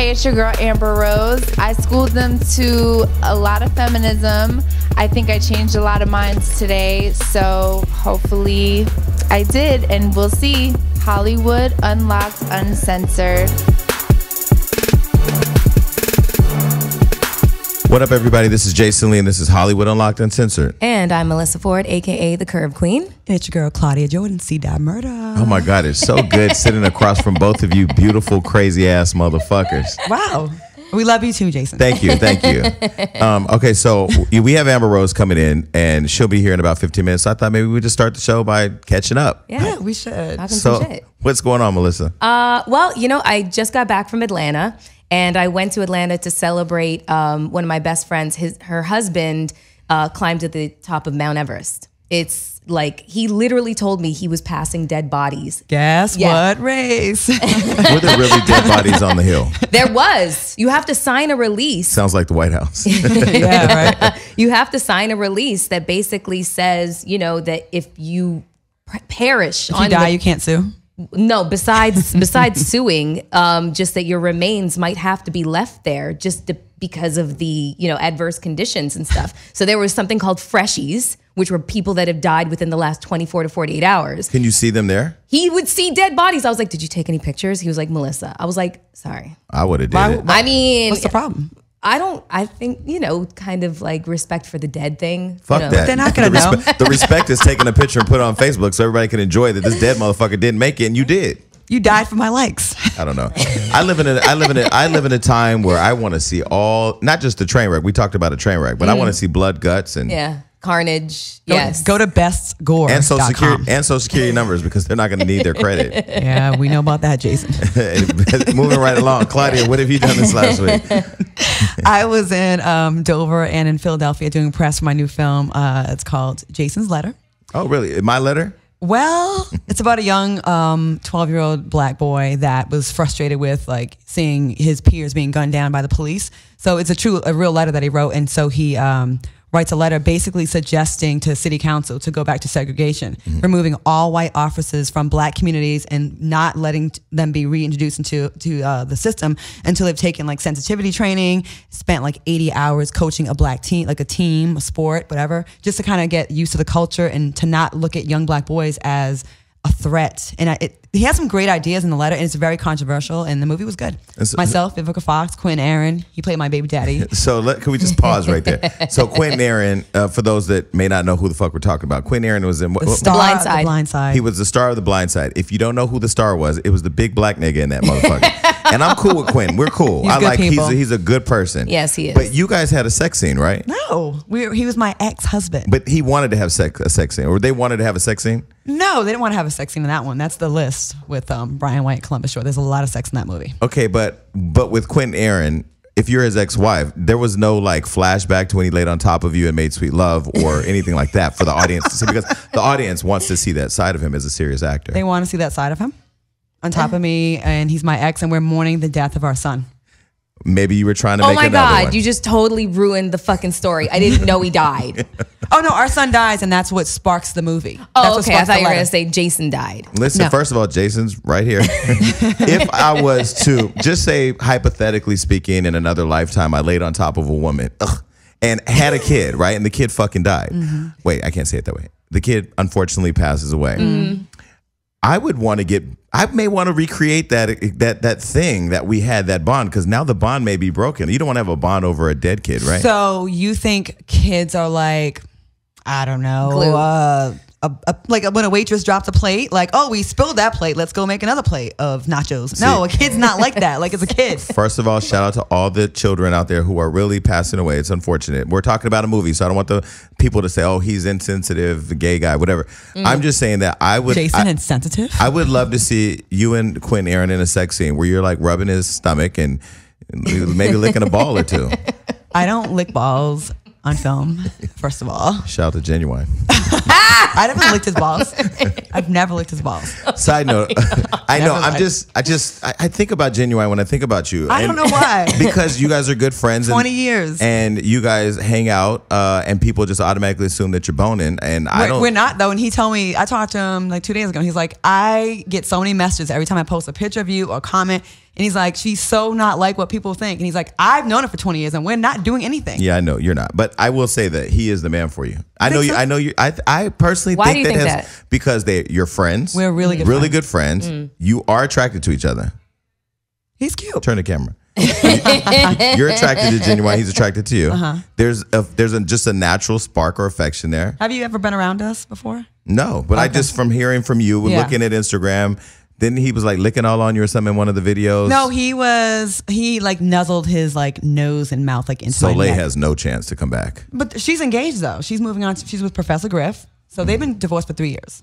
Hey, it's your girl Amber Rose. I schooled them to a lot of feminism. I think I changed a lot of minds today, so hopefully I did, and we'll see. Hollywood Unlocked Uncensored. What up, everybody? This is Jason Lee, and this is Hollywood Unlocked Uncensored. And I'm Melissa Ford, aka the Curve Queen. And it's your girl Claudia Jordan, C. Dot Murder. Oh my God, it's so good sitting across from both of you, beautiful, crazy ass motherfuckers. Wow. We love you too, Jason. Thank you, thank you. Um, okay, so we have Amber Rose coming in, and she'll be here in about 15 minutes. So I thought maybe we would just start the show by catching up. Yeah, we should. Talking so, what's going on, Melissa? Uh, well, you know, I just got back from Atlanta, and I went to Atlanta to celebrate um, one of my best friends. His her husband uh, climbed to the top of Mount Everest. It's like he literally told me he was passing dead bodies. Guess yeah. what race? Were there really dead bodies on the hill? There was. You have to sign a release. Sounds like the White House. yeah, right. You have to sign a release that basically says, you know, that if you perish, if you on die, the, you can't sue. No, besides besides suing, um, just that your remains might have to be left there just to, because of the you know adverse conditions and stuff. So there was something called freshies, which were people that have died within the last 24 to 48 hours. Can you see them there? He would see dead bodies. I was like, "Did you take any pictures?" He was like, "Melissa." I was like, "Sorry." I would have did why, why, I mean, what's the problem? I don't. I think you know, kind of like respect for the dead thing. Fuck you know. that. They're not gonna the know. the respect is taking a picture and put it on Facebook so everybody can enjoy that this dead motherfucker didn't make it and you did. You died for my likes. I don't know. I live in a. I live in a. I live in a time where I want to see all, not just the train wreck. We talked about a train wreck, but mm. I want to see blood, guts, and yeah. Carnage. Go, yes. Go to best and social security and social security numbers because they're not going to need their credit. yeah, we know about that, Jason. Moving right along, Claudia. What have you done this last week? I was in um, Dover and in Philadelphia doing press for my new film. Uh, it's called Jason's Letter. Oh, really? My letter? Well, it's about a young um, 12 year old black boy that was frustrated with like seeing his peers being gunned down by the police. So it's a true, a real letter that he wrote. And so he um, writes a letter basically suggesting to city council to go back to segregation, mm -hmm. removing all white officers from black communities and not letting them be reintroduced into to uh, the system until they've taken like sensitivity training, spent like 80 hours coaching a black team, like a team, a sport, whatever, just to kind of get used to the culture and to not look at young black boys as a threat. And I, it, he had some great ideas in the letter, and it's very controversial. And the movie was good. Myself, Vivica Fox, Quinn Aaron. He played my baby daddy. so let, can we just pause right there? So Quinn Aaron, uh, for those that may not know who the fuck we're talking about, Quinn Aaron was in what, the, star, blind side. the Blind Side. He was the star of The Blind Side. If you don't know who the star was, it was the big black nigga in that motherfucker. and I'm cool with Quinn. We're cool. He's I like he's a, he's a good person. Yes, he is. But you guys had a sex scene, right? No, we, he was my ex husband. But he wanted to have sex a sex scene, or they wanted to have a sex scene. No, they didn't want to have a sex scene in that one. That's the list with um, Brian White, Columbus Shore. There's a lot of sex in that movie. Okay, but but with Quentin Aaron, if you're his ex-wife, there was no like flashback to when he laid on top of you and made sweet love or anything like that for the audience to see because the audience wants to see that side of him as a serious actor. They want to see that side of him on top of me, and he's my ex, and we're mourning the death of our son. Maybe you were trying to oh make another Oh my God, one. you just totally ruined the fucking story. I didn't know he died. oh no, our son dies, and that's what sparks the movie. Oh, that's okay. I thought you were going to say Jason died. Listen, no. first of all, Jason's right here. if I was to just say, hypothetically speaking, in another lifetime, I laid on top of a woman ugh, and had a kid, right? And the kid fucking died. Mm -hmm. Wait, I can't say it that way. The kid unfortunately passes away. Mm -hmm I would want to get. I may want to recreate that that that thing that we had that bond because now the bond may be broken. You don't want to have a bond over a dead kid, right? So you think kids are like, I don't know, uh, a, a, like when a waitress drops a plate, like, oh, we spilled that plate. Let's go make another plate of nachos. See, no, a kid's not like that. Like, it's a kid. First of all, shout out to all the children out there who are really passing away. It's unfortunate. We're talking about a movie, so I don't want the people to say, oh, he's insensitive, gay guy, whatever. Mm. I'm just saying that I would. Jason I, insensitive? I would love to see you and Quinn Aaron in a sex scene where you're like rubbing his stomach and maybe licking a ball or two. I don't lick balls on film, first of all. Shout out to Genuine. I never licked his balls. I've never licked his balls. Side note, I know. Never I'm lied. just, I just, I, I think about Genuine when I think about you. I don't know why. Because you guys are good friends. and- 20 years. And you guys hang out, uh, and people just automatically assume that you're boning. And I We're, don't. we're not though. And he told me, I talked to him like two days ago. And he's like, I get so many messages every time I post a picture of you or comment. And he's like, she's so not like what people think. And he's like, I've known her for 20 years and we're not doing anything. Yeah, I know you're not. But I will say that he is the man for you. I know you. I know you. I, I personally Why think, do you that, think has, that? because they you're friends. We're really good really friends. good friends. Mm. You are attracted to each other. He's cute. Turn the camera. you're attracted to genuine. He's attracted to you. Uh-huh. There's a, there's a, just a natural spark or affection there. Have you ever been around us before? No, but okay. I just from hearing from you, yeah. looking at Instagram, then he was like licking all on you or something in one of the videos. No, he was he like nuzzled his like nose and mouth like into Soleil has no chance to come back. But she's engaged though. She's moving on. She's with Professor Griff. So they've been divorced for three years.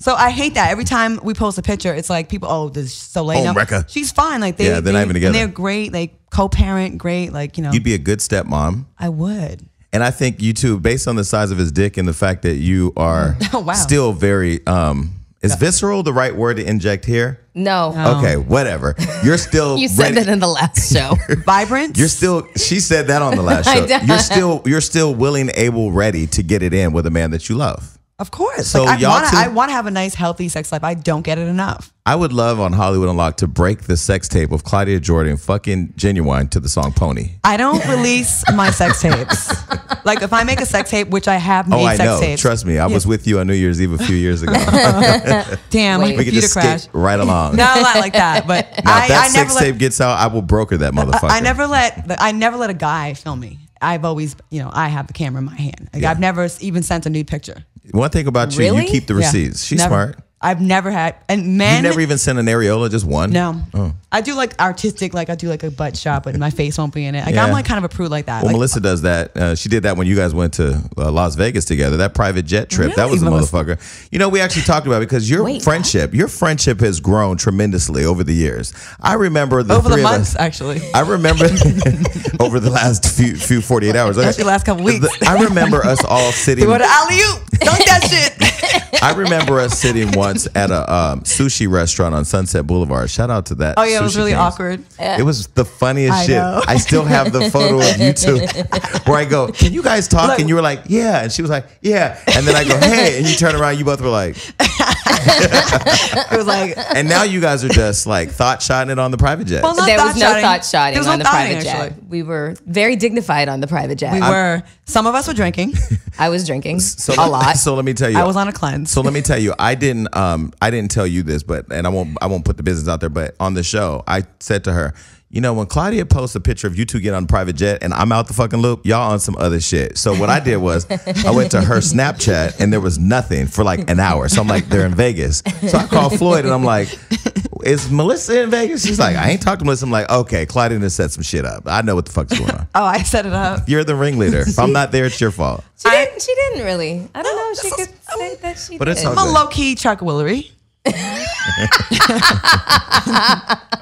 So I hate that every time we post a picture, it's like people, oh, does Soleil? Oh, know? She's fine. Like they, yeah, they're they, not even together. they're great. like, co-parent, great. Like you know, you'd be a good stepmom. I would. And I think you two, based on the size of his dick and the fact that you are oh, wow. still very um, is visceral the right word to inject here? No. Okay, whatever. You're still You said ready- that in the last show. Vibrant. You're still. She said that on the last show. You're still. You're still willing, able, ready to get it in with a man that you love. Of course. So like, I want to I wanna have a nice, healthy sex life. I don't get it enough. I would love on Hollywood Unlocked to break the sex tape of Claudia Jordan fucking genuine to the song Pony. I don't release my sex tapes. like if I make a sex tape, which I have oh, made oh, I sex know. tapes. Trust me, I yeah. was with you on New Year's Eve a few years ago. Damn, Wait, we could just crash. right along. Not a lot like that, but now I, if that I sex tape let, gets out, I will broker that motherfucker. I never let I never let a guy film me. I've always, you know, I have the camera in my hand. Like yeah. I've never even sent a nude picture. One thing about you, you keep the receipts. Yeah. She's never. smart. I've never had and men. You never even sent an areola, just one. No, oh. I do like artistic, like I do like a butt shot, but my face won't be in it. Like yeah. I'm like kind of a prude like that. Well, like, Melissa does that. Uh, she did that when you guys went to uh, Las Vegas together. That private jet trip, really? that was a motherfucker. You know, we actually talked about because your Wait, friendship, your friendship has grown tremendously over the years. I remember the over the months us, actually. I remember over the last few few 48 hours. Actually, last couple weeks. I remember us all sitting. What alley oop! Don't that shit. I remember us sitting one once at a um, sushi restaurant on Sunset Boulevard. Shout out to that. Oh yeah, it was really awkward. Yeah. It was the funniest I shit. Know. I still have the photo of you two where I go, "Can you guys talk?" and you were like, "Yeah," and she was like, "Yeah," and then I go, "Hey," and you turn around, you both were like. it was like, and now you guys are just like thought shotting it on the private jet. Well, there was no thought shotting on the private actually. jet. We were very dignified on the private jet. We I'm, were. Some of us were drinking. I was drinking so a let, lot. So let me tell you, I was on a cleanse. So let me tell you, I didn't um, I didn't tell you this, but and I won't I won't put the business out there, but on the show, I said to her, you know, when Claudia posts a picture of you two getting on a private jet and I'm out the fucking loop, y'all on some other shit. So what I did was I went to her Snapchat and there was nothing for like an hour. So I'm like, they're in Vegas. So I called Floyd and I'm like, is Melissa in Vegas? She's like, I ain't talked to Melissa. I'm like, okay, Claudia just set some shit up. I know what the fuck's going on. oh, I set it up. You're the ringleader. If I'm not there, it's your fault. She I, didn't. She didn't really. I don't know. She could say that she. But did. it's I'm a low key Chuck Willery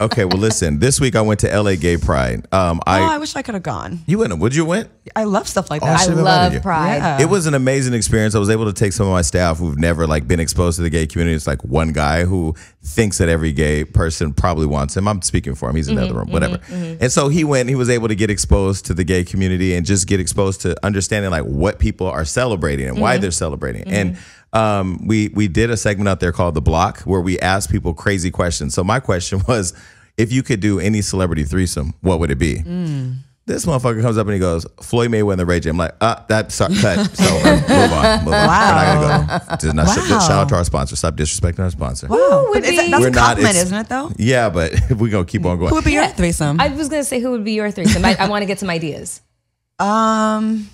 okay, well, listen. This week I went to LA Gay Pride. Um, I, oh, I wish I could have gone. You went? Would you went? I love stuff like oh, that. Oh, I love Pride. Yeah. It was an amazing experience. I was able to take some of my staff who've never like been exposed to the gay community. It's like one guy who thinks that every gay person probably wants him. I'm speaking for him. He's in mm-hmm, the other room, whatever. Mm-hmm, mm-hmm. And so he went. He was able to get exposed to the gay community and just get exposed to understanding like what people are celebrating and why mm-hmm. they're celebrating mm-hmm. and um, we we did a segment out there called the block where we asked people crazy questions. So my question was, if you could do any celebrity threesome, what would it be? Mm. This motherfucker comes up and he goes, Floyd Mayweather, Ray J. I'm like, uh, that sorry, cut. So uh, move on. Move on. Wow. We're not gonna go. Just not wow. Sh- shout out to our sponsor. Stop disrespecting our sponsor. Wow, but be, that's we're a compliment, not, isn't it though? Yeah, but we're gonna keep on going. Who would be yeah. your threesome? I was gonna say who would be your threesome. I, I want to get some ideas. Um,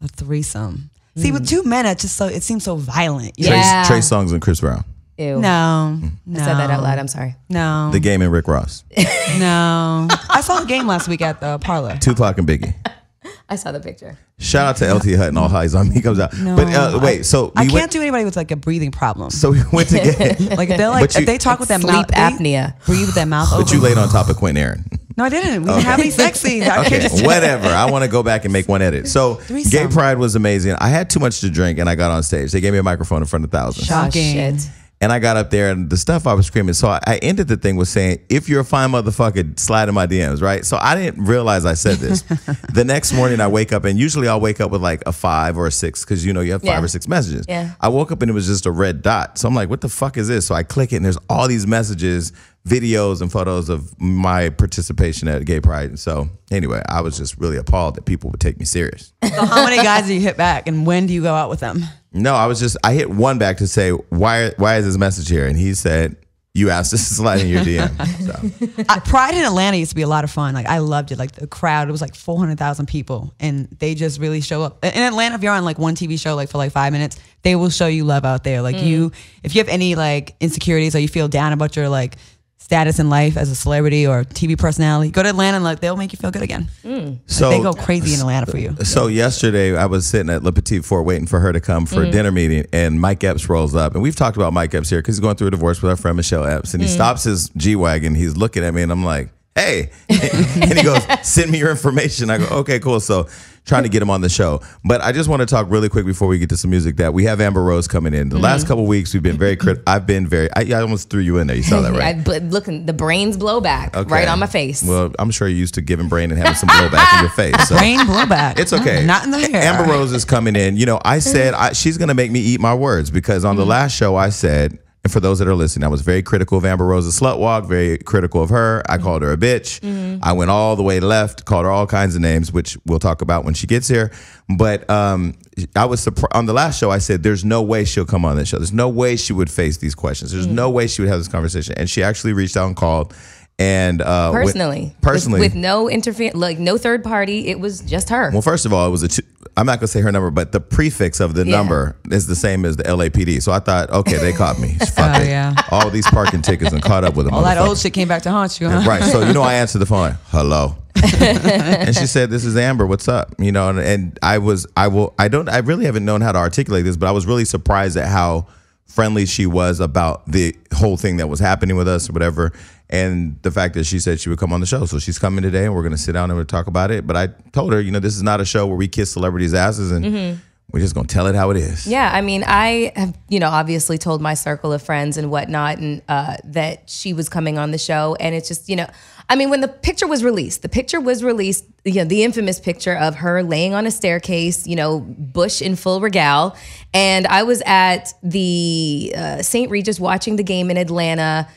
a threesome. See, with mm. two men, it just so it seems so violent. Yeah. Trey, Trey and Chris Brown. Ew. No, no. I said that out loud. I'm sorry. No. The Game and Rick Ross. no. I saw the game last week at the parlor. Tupac and Biggie. I saw the picture. Shout out to LT Hutt and all highs on me comes out. No, but uh, wait, so I, we I can't do anybody with like a breathing problem. So we went to get like they're like you, if they talk with that sleep mouth apnea, breathe with that mouth. But open. you laid on top of Quentin Aaron. No, I didn't. We okay. have any sex scenes. okay, whatever. I want to go back and make one edit. So, Threesome. Gay Pride was amazing. I had too much to drink and I got on stage. They gave me a microphone in front of thousands. Shocking. Oh, and I got up there and the stuff I was screaming. So I, ended the thing with saying, if you're a fine motherfucker, slide in my DMs, right? So I didn't realize I said this. the next morning I wake up and usually I'll wake up with like a five or a six because you know you have five yeah. or six messages. Yeah. I woke up and it was just a red dot. So I'm like, what the fuck is this? So I click it and there's all these messages, videos, and photos of my participation at Gay Pride. And so anyway, I was just really appalled that people would take me serious. So how many guys do you hit back and when do you go out with them? No, I was just I hit one back to say why why is this message here, and he said you asked this slide in your DM. So. uh, Pride in Atlanta used to be a lot of fun. Like I loved it. Like the crowd, it was like four hundred thousand people, and they just really show up. In Atlanta, if you're on like one TV show, like for like five minutes, they will show you love out there. Like mm. you, if you have any like insecurities or you feel down about your like status in life as a celebrity or TV personality, go to Atlanta and like they'll make you feel good again. Mm. So like, they go crazy in Atlanta for you. Uh, so yeah. yesterday I was sitting at Le Petit Fort waiting for her to come for mm. a dinner meeting, and Mike Epps rolls up, and we've talked about Mike Epps here because he's going through a divorce with our friend Michelle Epps, and he mm. stops his G wagon. He's looking at me, and I'm like. Hey, and he goes, send me your information. I go, okay, cool. So trying to get him on the show. But I just want to talk really quick before we get to some music that we have Amber Rose coming in. The mm-hmm. last couple weeks we've been very crit- I've been very I, I, almost threw you in there. You saw that right? I, but looking the brains blowback okay. right on my face. Well, I'm sure you're used to giving brain and having some blowback in your face. So. Brain blowback. It's okay. No, not in the hair. Amber Rose is coming in. You know, I said I, she's gonna make me eat my words because on mm-hmm. the last show I said and for those that are listening, I was very critical of Amber Rose's slut walk, very critical of her. I mm-hmm. called her a bitch. Mm-hmm. I went all the way left, called her all kinds of names, which we'll talk about when she gets here. But um, I was surprised on the last show. I said, "There's no way she'll come on this show. There's no way she would face these questions. There's mm-hmm. no way she would have this conversation." And she actually reached out and called and uh, personally, with, personally, with, with no interference, like no third party, it was just her. Well, first of all, it was a. I'm not gonna say her number, but the prefix of the yeah. number is the same as the LAPD. So I thought, okay, they caught me. Fuck oh, it. Yeah. All these parking tickets and caught up with them. All that old shit came back to haunt you. Huh? Right. So you know, I answered the phone. Hello. and she said, "This is Amber. What's up?" You know, and, and I was, I will, I don't, I really haven't known how to articulate this, but I was really surprised at how friendly she was about the whole thing that was happening with us or whatever and the fact that she said she would come on the show. So she's coming today and we're going to sit down and we'll talk about it. But I told her, you know, this is not a show where we kiss celebrities' asses and. Mm -hmm. We're just gonna tell it how it is. Yeah, I mean, I have, you know, obviously told my circle of friends and whatnot, and uh, that she was coming on the show, and it's just, you know, I mean, when the picture was released, the picture was released, you know, the infamous picture of her laying on a staircase, you know, Bush in full regal, And I was at the uh, St. Regis watching the game in Atlanta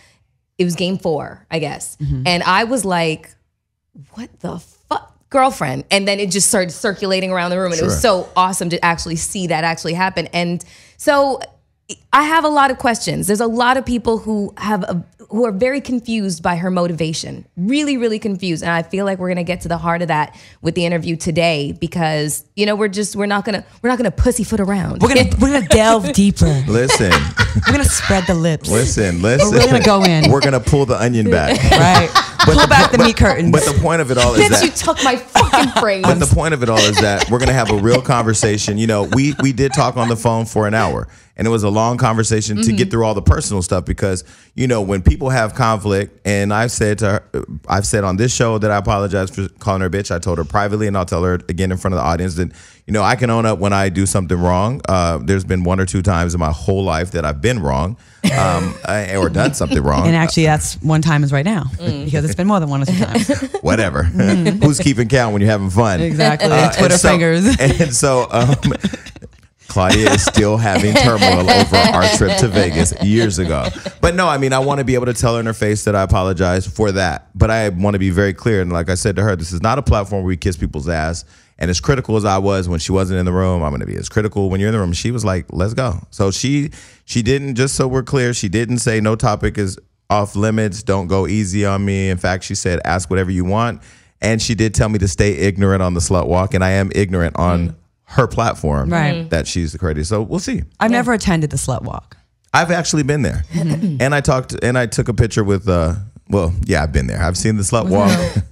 it was game four, I guess. Mm-hmm. And I was like, what the fuck? Girlfriend. And then it just started circulating around the room. And sure. it was so awesome to actually see that actually happen. And so I have a lot of questions. There's a lot of people who have a, who are very confused by her motivation. Really, really confused. And I feel like we're going to get to the heart of that with the interview today because, you know, we're just we're not going to we're not going to pussyfoot around. We're going to we're going to delve deeper. Listen. we're going to spread the lips. Listen, listen. We're going to go in. We're going to pull the onion back. right. But pull the, back the but, meat curtains. But the point of it all is that you took my fucking phrase. But the point of it all is that we're going to have a real conversation. You know, we we did talk on the phone for an hour and it was a long conversation mm-hmm. to get mm-hmm. through all the personal stuff because you know when people have conflict and i've said to her, i've said on this show that i apologize for calling her a bitch i told her privately and i'll tell her again in front of the audience that you know i can own up when i do something wrong uh, there's been one or two times in my whole life that i've been wrong um, or done something wrong and actually that's one time is right now mm. because it's been more than one or two times whatever mm. who's keeping count when you're having fun exactly uh, twitter so, fingers and so um, Claudia is still having turmoil over our trip to Vegas years ago. But no, I mean, I want to be able to tell her in her face that I apologize for that. But I want to be very clear. And like I said to her, this is not a platform where we kiss people's ass. And as critical as I was when she wasn't in the room, I'm going to be as critical when you're in the room. She was like, "Let's go." So she she didn't just so we're clear, she didn't say no topic is off limits, don't go easy on me. In fact, she said ask whatever you want. And she did tell me to stay ignorant on the slut walk, and I am ignorant on mm her platform right. Mm-hmm. that she's the creator. So we'll see. I've yeah. never attended the slut walk. I've actually been there, mm-hmm. and I talked and I took a picture with. Uh, well, yeah, I've been there. I've seen the slut walk.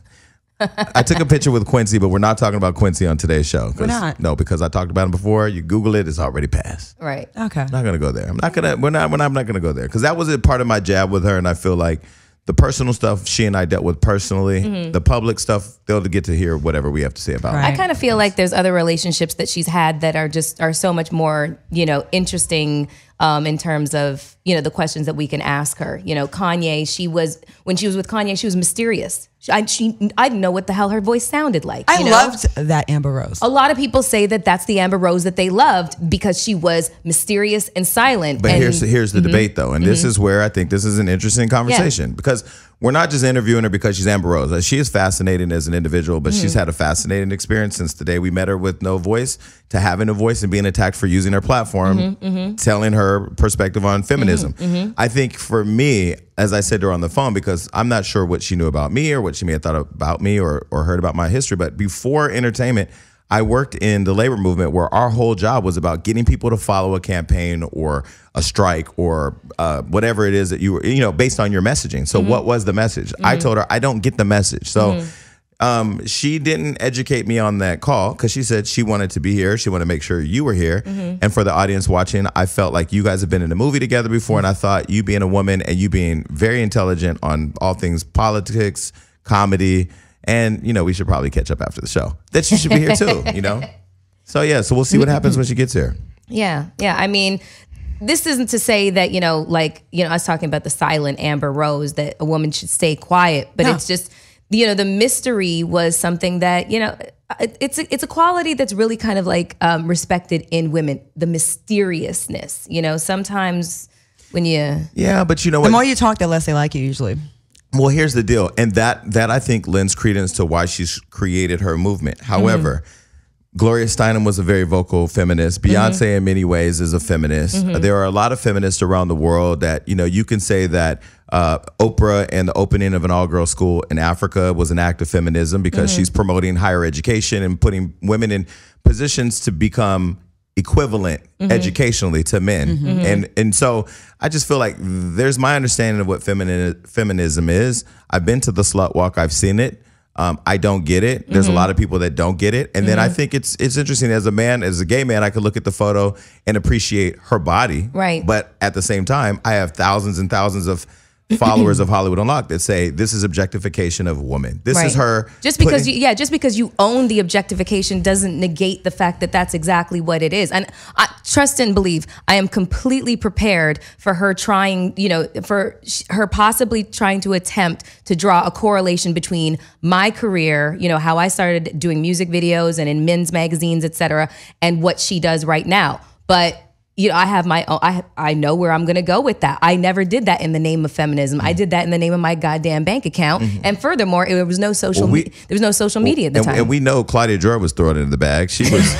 I took a picture with Quincy, but we're not talking about Quincy on today's show. We're not. No, because I talked about him before. You Google it; it's already passed. Right. Okay. I'm not gonna go there. I'm not gonna. We're not. We're not, I'm not gonna go there because that was a part of my jab with her, and I feel like the personal stuff she and I dealt with personally. Mm -hmm. The public stuff they'll get to hear whatever we have to say about. Right. it. I kind of feel like there's other relationships that she's had that are just are so much more you know interesting um, in terms of you know the questions that we can ask her. You know, Kanye, she was when she was with Kanye, she was mysterious. She, I, she, I didn't know what the hell her voice sounded like. I know? loved that Amber Rose. A lot of people say that that's the Amber Rose that they loved because she was mysterious and silent. But and, here's here's the mm-hmm, debate though, and mm-hmm. this is where I think this is an interesting conversation yeah. because we're not just interviewing her because she's Amber Rose. She is fascinating as an individual, but mm-hmm. she's had a fascinating experience since the day we met her with no voice to having a voice and being attacked for using her platform, mm-hmm, mm-hmm. telling her perspective on feminism. Mm-hmm, mm-hmm. I think for me, as I said to her on the phone, because I'm not sure what she knew about me or what she may have thought about me or, or heard about my history, but before entertainment, I worked in the labor movement where our whole job was about getting people to follow a campaign or a strike or uh, whatever it is that you were, you know, based on your messaging. So, mm -hmm. what mm-hmm. was the message? Mm -hmm. I mm-hmm. told her, I don't get the message. So, mm -hmm. um, she didn't educate me on that call because she said she wanted to be here. She wanted to make sure you were here. Mm-hmm. And for the audience watching, I felt like you guys have been in a movie together before. And I thought you being a woman and you being very intelligent on all things politics, comedy, and, you know, we should probably catch up after the show. That she should be here too, you know? So, yeah, so we'll see what happens when she gets here. Yeah, yeah. I mean, this isn't to say that you know like you know i was talking about the silent amber rose that a woman should stay quiet but no. it's just you know the mystery was something that you know it's a, it's a quality that's really kind of like um, respected in women the mysteriousness you know sometimes when you yeah but you know the what? more you talk the less they like you usually well, here's the deal, and that that I think lends credence to why she's created her movement. Mm-hmm. However, mm-hmm. Gloria Steinem was a very vocal feminist. Mm-hmm. Beyonce, mm-hmm. in many ways, is a feminist. Mm-hmm. There are a lot of feminists around the world that you know you can say that uh, Oprah and the opening of an all-girl school in Africa was an act of feminism because mm-hmm. she's promoting higher education and putting women in positions to become equivalent mm-hmm. educationally to men mm-hmm. mm-hmm. and and so i just feel like there's my understanding of what femini- feminism is i've been to the slut walk i've seen it um, i don't get it there's mm-hmm. a lot of people that don't get it and then i mm-hmm. think it's it's interesting as a man as a gay man i could look at the photo and appreciate her body right but at the same time i have thousands and thousands of followers of Hollywood Unlocked that say this is objectification of woman. This right. is her. Just because you, yeah, just because you own the objectification doesn't negate the fact that that's exactly what it is. And I trust and believe I am completely prepared for her trying, you know, for her possibly trying to attempt to draw a correlation between my career, you know, how I started doing music videos and in men's magazines, etc., and what she does right now. But you know, I have my own, I, I know where I'm going to go with that. I never did that in the name of feminism. Mm-hmm. I did that in the name of my goddamn bank account. Mm-hmm. And furthermore, it, there was no social, well, we, me- there was no social well, media at the and, time. And we know Claudia Joy was thrown in the bag. She was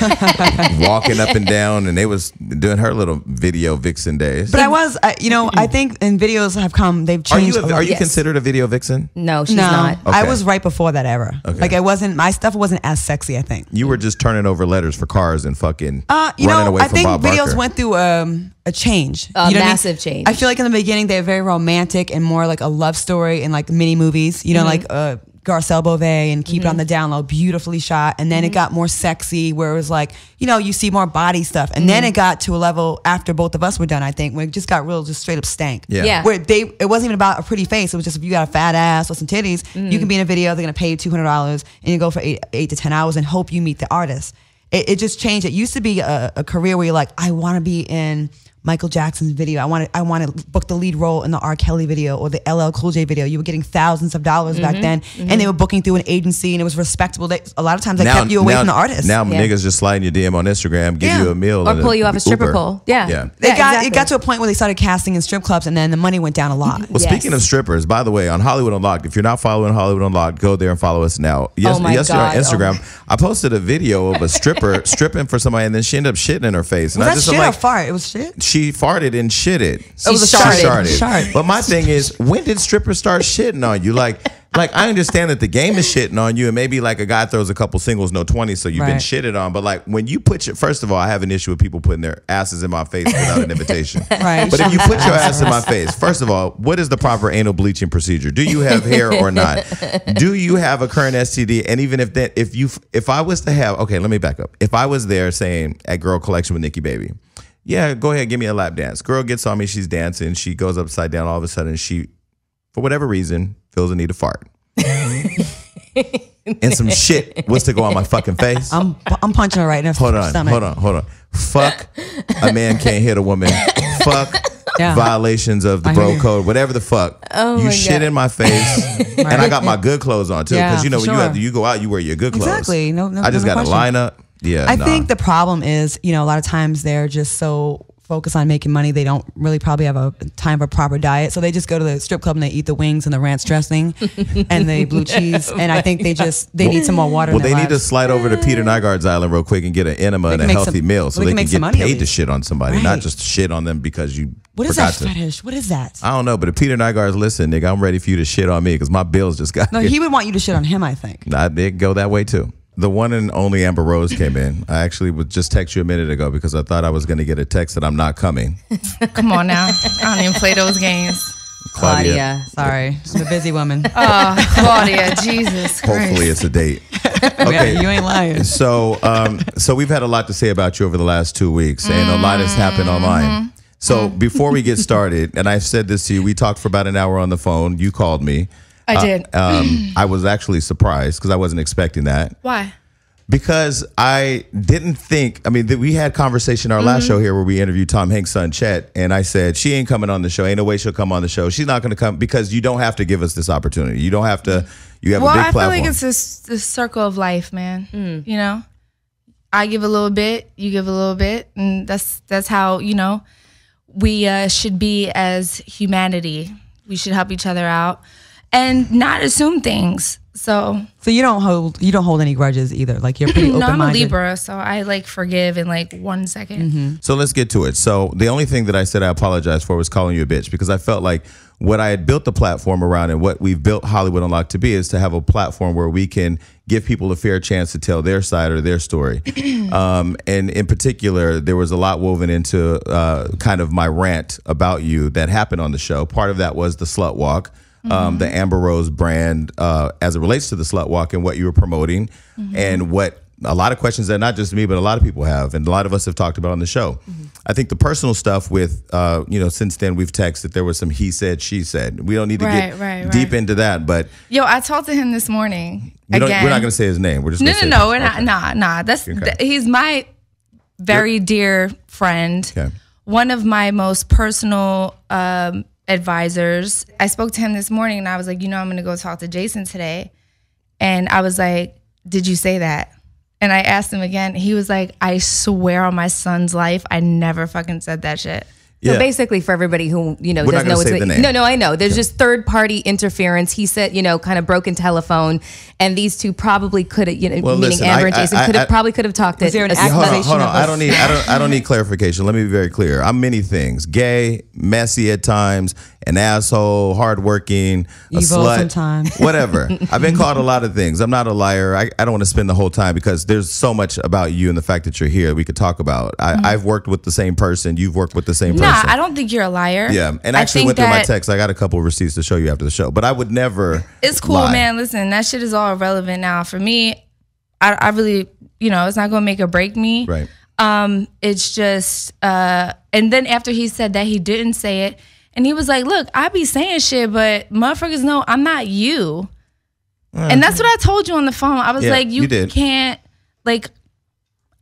walking up and down and they was doing her little video vixen days. But I was, I, you know, I think in videos have come, they've changed. Are you, a, are you yes. considered a video vixen? No, she's no, not. Okay. I was right before that era. Okay. Like I wasn't, my stuff wasn't as sexy, I think. You were just turning over letters for cars and fucking uh, you running know, away I from think Bob videos Barker. went through through um, a change, a you know massive I mean? change. I feel like in the beginning they were very romantic and more like a love story and like mini movies. You know, mm -hmm. like uh, Garcelle Beauvais and Keep mm -hmm. It on mm-hmm. the Down Low, beautifully shot. And then mm -hmm. it mm-hmm. got more sexy, where it was like, you know, you see more body stuff. And mm -hmm. then mm-hmm. it got to a level after both of us were done, I think, where it just got real, just straight up stank. Yeah. yeah. Where they, it wasn't even about a pretty face. It was just if you got a fat ass or some titties, you can be in a video. They're gonna pay you two hundred dollars, and you go for eight, eight to ten hours and hope you meet the artist it, it just changed. It used to be a, a career where you're like, I want to be in Michael Jackson's video. I want to I want to book the lead role in the R. Kelly video or the LL Cool J video. You were getting thousands of dollars mm-hmm, back then, mm-hmm. and they were booking through an agency, and it was respectable. They, a lot of times they now, kept you away now, from the artist. Now yeah. niggas just sliding your DM on Instagram, give yeah. you a meal, or pull a, you off a stripper Uber. pole. Yeah, yeah. They got exactly. it got to a point where they started casting in strip clubs, and then the money went down a lot. Well, yes. speaking of strippers, by the way, on Hollywood Unlocked, if you're not following Hollywood Unlocked, go there and follow us now. Yes, oh yesterday God. on Instagram, oh. I posted a video of a stripper stripping for somebody, and then she ended up shitting in her face. And I just shit like, or fart? It was shit she farted and shitted. She it was a sharted. She sharted. But my thing is, when did strippers start shitting on you? Like, like I understand that the game is shitting on you, and maybe like a guy throws a couple singles, no twenty, so you've right. been shitted on. But like when you put your, first of all, I have an issue with people putting their asses in my face without an invitation. right. But if you put your ass in my face, first of all, what is the proper anal bleaching procedure? Do you have hair or not? Do you have a current STD? And even if that, if you, if I was to have, okay, let me back up. If I was there saying at Girl Collection with Nikki Baby, yeah, go ahead, give me a lap dance. Girl gets on me, she's dancing, she goes upside down. All of a sudden, she, for whatever reason, feels the need to fart. and some shit was to go on my fucking face. I'm I'm punching her right now. Hold on, stomach. hold on, hold on. Fuck, a man can't hit a woman. fuck. Yeah. Violations of the bro code, whatever the fuck. Oh you shit God. in my face, and I got my good clothes on too. Because yeah, you know when sure. you have, you go out, you wear your good clothes. Exactly. No, no I just no got question. a lineup. Yeah. I nah. think the problem is, you know, a lot of times they're just so focused on making money, they don't really probably have a time for a proper diet. So they just go to the strip club and they eat the wings and the ranch dressing and the blue cheese. And I think they just they well, need some more water. Well, they lives. need to slide over to Peter Nygaard's Island real quick and get an enema and a healthy some, meal so they can, can get money, paid to shit on somebody, right. not just shit on them because you. What is that to, fetish? What is that? I don't know, but if Peter Nygaard's listen, nigga, I'm ready for you to shit on me because my bills just got. No, here. he would want you to shit on him. I think. Nah, they go that way too the one and only Amber Rose came in. I actually would just text you a minute ago because I thought I was going to get a text that I'm not coming. Come on now. I don't even play those games. Claudia. Claudia sorry. I'm a busy woman. oh, Claudia, Jesus Christ. Hopefully it's a date. Okay. you ain't lying. So, um, so we've had a lot to say about you over the last two weeks, and a lot has happened mm-hmm. online. So mm-hmm. before we get started, and I've said this to you, we talked for about an hour on the phone. You called me. I uh, did. Uh, um, I was actually surprised because I wasn't expecting that. Why? Because I didn't think. I mean, th- we had conversation our last mm-hmm. show here where we interviewed Tom Hanks' son Chet, and I said she ain't coming on the show. Ain't no way she'll come on the show. She's not going to come because you don't have to give us this opportunity. You don't have to. You have well, a big I feel like it's this, circle of life, man. Mm. You know, I give a little bit, you give a little bit, and that's that's how you know we uh, should be as humanity. We should help each other out and not assume things. So So you don't hold you don't hold any grudges either. Like you're pretty open no, I'm a Libra, so I like forgive in like one second. Mm-hmm. So let's get to it. So the only thing that I said I apologize for was calling you a bitch because I felt like what I had built the platform around and what we've built Hollywood Unlocked to be is to have a platform where we can give people a fair chance to tell their side or their story. um, and in particular, there was a lot woven into uh, kind of my rant about you that happened on the show. Part of that was the slut walk. Um, mm-hmm. um, the Amber Rose brand uh, as it relates to the slut walk and what you were promoting mm-hmm. and what a lot of questions that not just me but a lot of people have and a lot of us have talked about on the show mm-hmm. i think the personal stuff with uh, you know since then we've texted there was some he said she said we don't need to right, get right, deep right. into that but yo i talked to him this morning we are not going to say his name we're just no no no we're not, okay. nah nah that's okay. th- he's my very yep. dear friend okay. one of my most personal um, advisors. I spoke to him this morning and I was like, you know, I'm going to go talk to Jason today. And I was like, did you say that? And I asked him again. He was like, I swear on my son's life, I never fucking said that shit. Yeah. So basically, for everybody who you know We're doesn't know what's the, name. no, no, I know. There's okay. just third party interference. He said, you know, kind of broken telephone, and these two probably could have, you know, well, meaning listen, Amber I, and Jason could have probably could have talked it. hold on, hold on. I don't need, I don't, I don't need clarification. Let me be very clear. I'm many things: gay, messy at times, an asshole, hardworking, a Evil slut, whatever. I've been called a lot of things. I'm not a liar. I, I don't want to spend the whole time because there's so much about you and the fact that you're here we could talk about. I, have mm-hmm. worked with the same person. You've worked with the same person. No, yeah, I don't think you're a liar. Yeah, and I actually went through my text. I got a couple receipts to show you after the show, but I would never. It's cool, lie. man. Listen, that shit is all irrelevant now. For me, I, I really, you know, it's not gonna make or break me. Right. Um, it's just, uh, and then after he said that, he didn't say it, and he was like, "Look, I be saying shit, but motherfuckers know I'm not you." Mm. And that's what I told you on the phone. I was yeah, like, "You, you can't." like